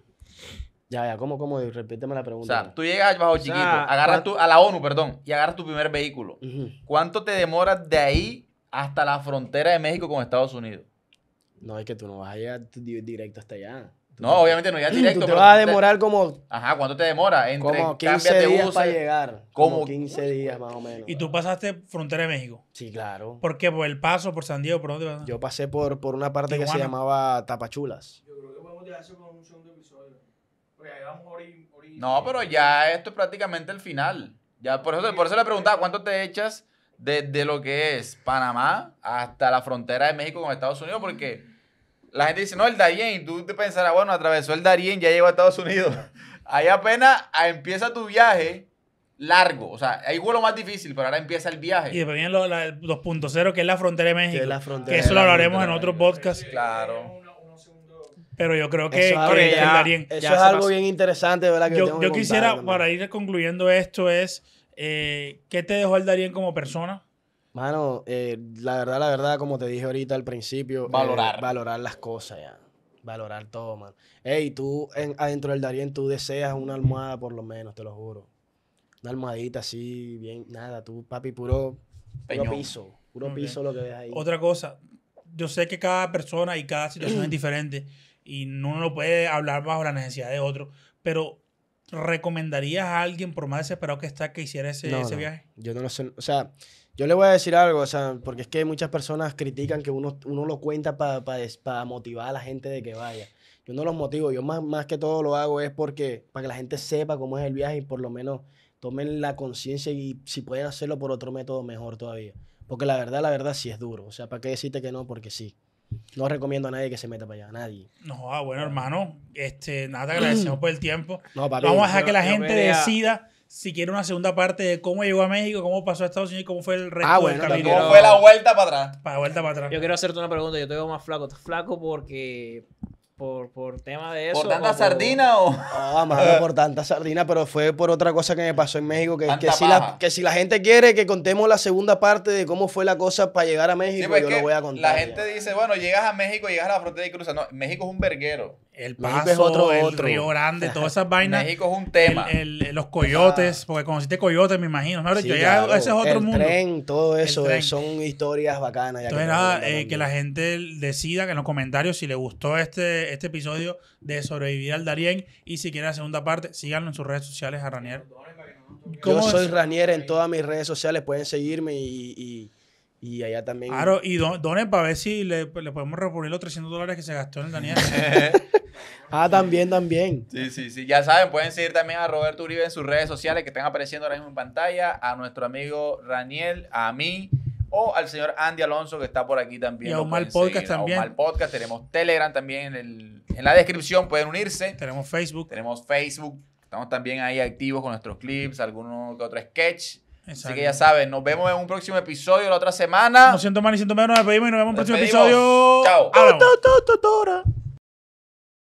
D: Ya, ya, ¿cómo, cómo? Repíteme la pregunta. O sea, tú
C: llegas bajo chiquito, agarras a la ONU, perdón, y agarras tu primer vehículo. ¿Cuánto te demoras de ahí hasta la frontera de México con Estados Unidos.
D: No, es que tú no vas a llegar directo hasta allá. no, obviamente no llegas directo. Tú te vas a demorar como... Ajá,
B: ¿cuánto te demora?
C: Entre como 15 días para
D: llegar. Como, 15 días más o menos. ¿Y
B: tú pasaste frontera de México? Sí, claro.
D: ¿Por qué? ¿Por El Paso? ¿Por San Diego? ¿Por dónde vas? Yo pasé por, por una parte que se llamaba Tapachulas. Yo creo
B: que podemos dejar eso con un segundo episodio. Porque ahí vamos a morir.
C: No, pero ya esto es prácticamente el final. Ya, por eso, por eso le preguntaba, ¿cuánto te echas desde lo que es Panamá hasta la frontera de México con Estados Unidos, porque la gente dice, no, el Darién, tú te pensarás, bueno, atravesó el Darién, ya llegó a Estados Unidos. Ahí apenas empieza tu viaje largo, o sea, ahí fue lo más difícil, pero ahora empieza el viaje. Y
B: también los, 2.0, que es la frontera de México. Que, la frontera, eso lo hablaremos en otro podcast. Claro. Pero yo creo que, eso, el Darien, eso es algo bien interesante, ¿verdad? yo, quisiera, para ir concluyendo esto, es eh, ¿Qué te dejó el Darien como persona?
D: Mano, eh, la verdad, la verdad, como te dije ahorita al principio, eh, valorar. valorar las cosas ya. Valorar todo, man. Ey, tú adentro del Darien, tú deseas una almohada por lo menos, te lo juro. Una almohadita así, bien, nada, tú, papi, puro, puro piso. Puro piso lo que ves ahí.
B: Otra cosa, yo sé que cada persona y cada situación es diferente y uno no puede hablar bajo la necesidad de otro, pero recomendarías a alguien, por más desesperado que está,
D: que hiciera ese, viaje? Yo no lo sé. O sea, yo le voy a decir algo, o sea, porque es que muchas personas critican que uno, uno lo cuenta para motivar a la gente de que vaya. Yo no los motivo, yo más, más que todo lo hago es porque para que la gente sepa cómo es el viaje y por lo menos tomen la conciencia y si pueden hacerlo por otro método, mejor todavía. Porque la verdad, la verdad sí es duro. O sea, ¿para qué decirte que no? Porque sí. No recomiendo a nadie que se meta para allá, a nadie.
B: No, ah, bueno, hermano, este, nada, te agradecemos por el tiempo. Vamos a dejar que la gente decida si quiere una segunda parte de cómo llegó a México, cómo pasó a Estados Unidos y cómo fue el resto ah, ¿Cómo fue la vuelta para atrás? Para vuelta para atrás. Yo quiero
A: hacerte una pregunta. Yo te veo más flaco. flaco porque por, por tema de
D: eso. ¿Por tanta sardina o.? Ah, más por tanta sardina, pero fue por otra cosa que me pasó en México. Que, que si, la, si la gente quiere que contemos la segunda parte de cómo fue la cosa para llegar a México, pues yo lo voy a contar. La gente
C: dice, bueno, llegas a México, llegas a la frontera y cruzas. No, México es un verguero. El Paso,
B: otro, el Río
D: Grande, todas esas vainas. México es un tema.
B: los coyotes, ah. porque conociste
D: coyotes, me imagino. Ese es otro el Tren, todo eso eh, son historias bacanas.
B: Eh, que la gente decida que en los comentarios si le gustó este, este episodio de Sobrevivir al Darién y si quieren la segunda parte, síganlo en sus redes sociales a Ranier. Yo soy
D: Ranier en todas mis redes sociales, pueden seguirme y y allá también. Claro, y
B: donen para ver si le, podemos reponer los 300 dólares que se gastó en el Daniel.
C: ah,
D: también, también.
C: Sí, sí, sí. Ya saben, pueden seguir también a Roberto Uribe en sus redes sociales que están apareciendo ahora mismo en pantalla, a nuestro amigo Daniel a mí o al señor Andy Alonso que está por aquí también. Y a Omar Podcast también. A Podcast, tenemos Telegram también en, el, en la descripción, pueden unirse. Tenemos Facebook. Tenemos Facebook. Estamos también ahí activos con nuestros clips, algunos que otro sketch Así que ya saben, nos vemos en un próximo episodio la otra semana. No
B: siento más ni siento menos, nos despedimos y nos vemos en un
C: próximo episodio. Chao. Ahora.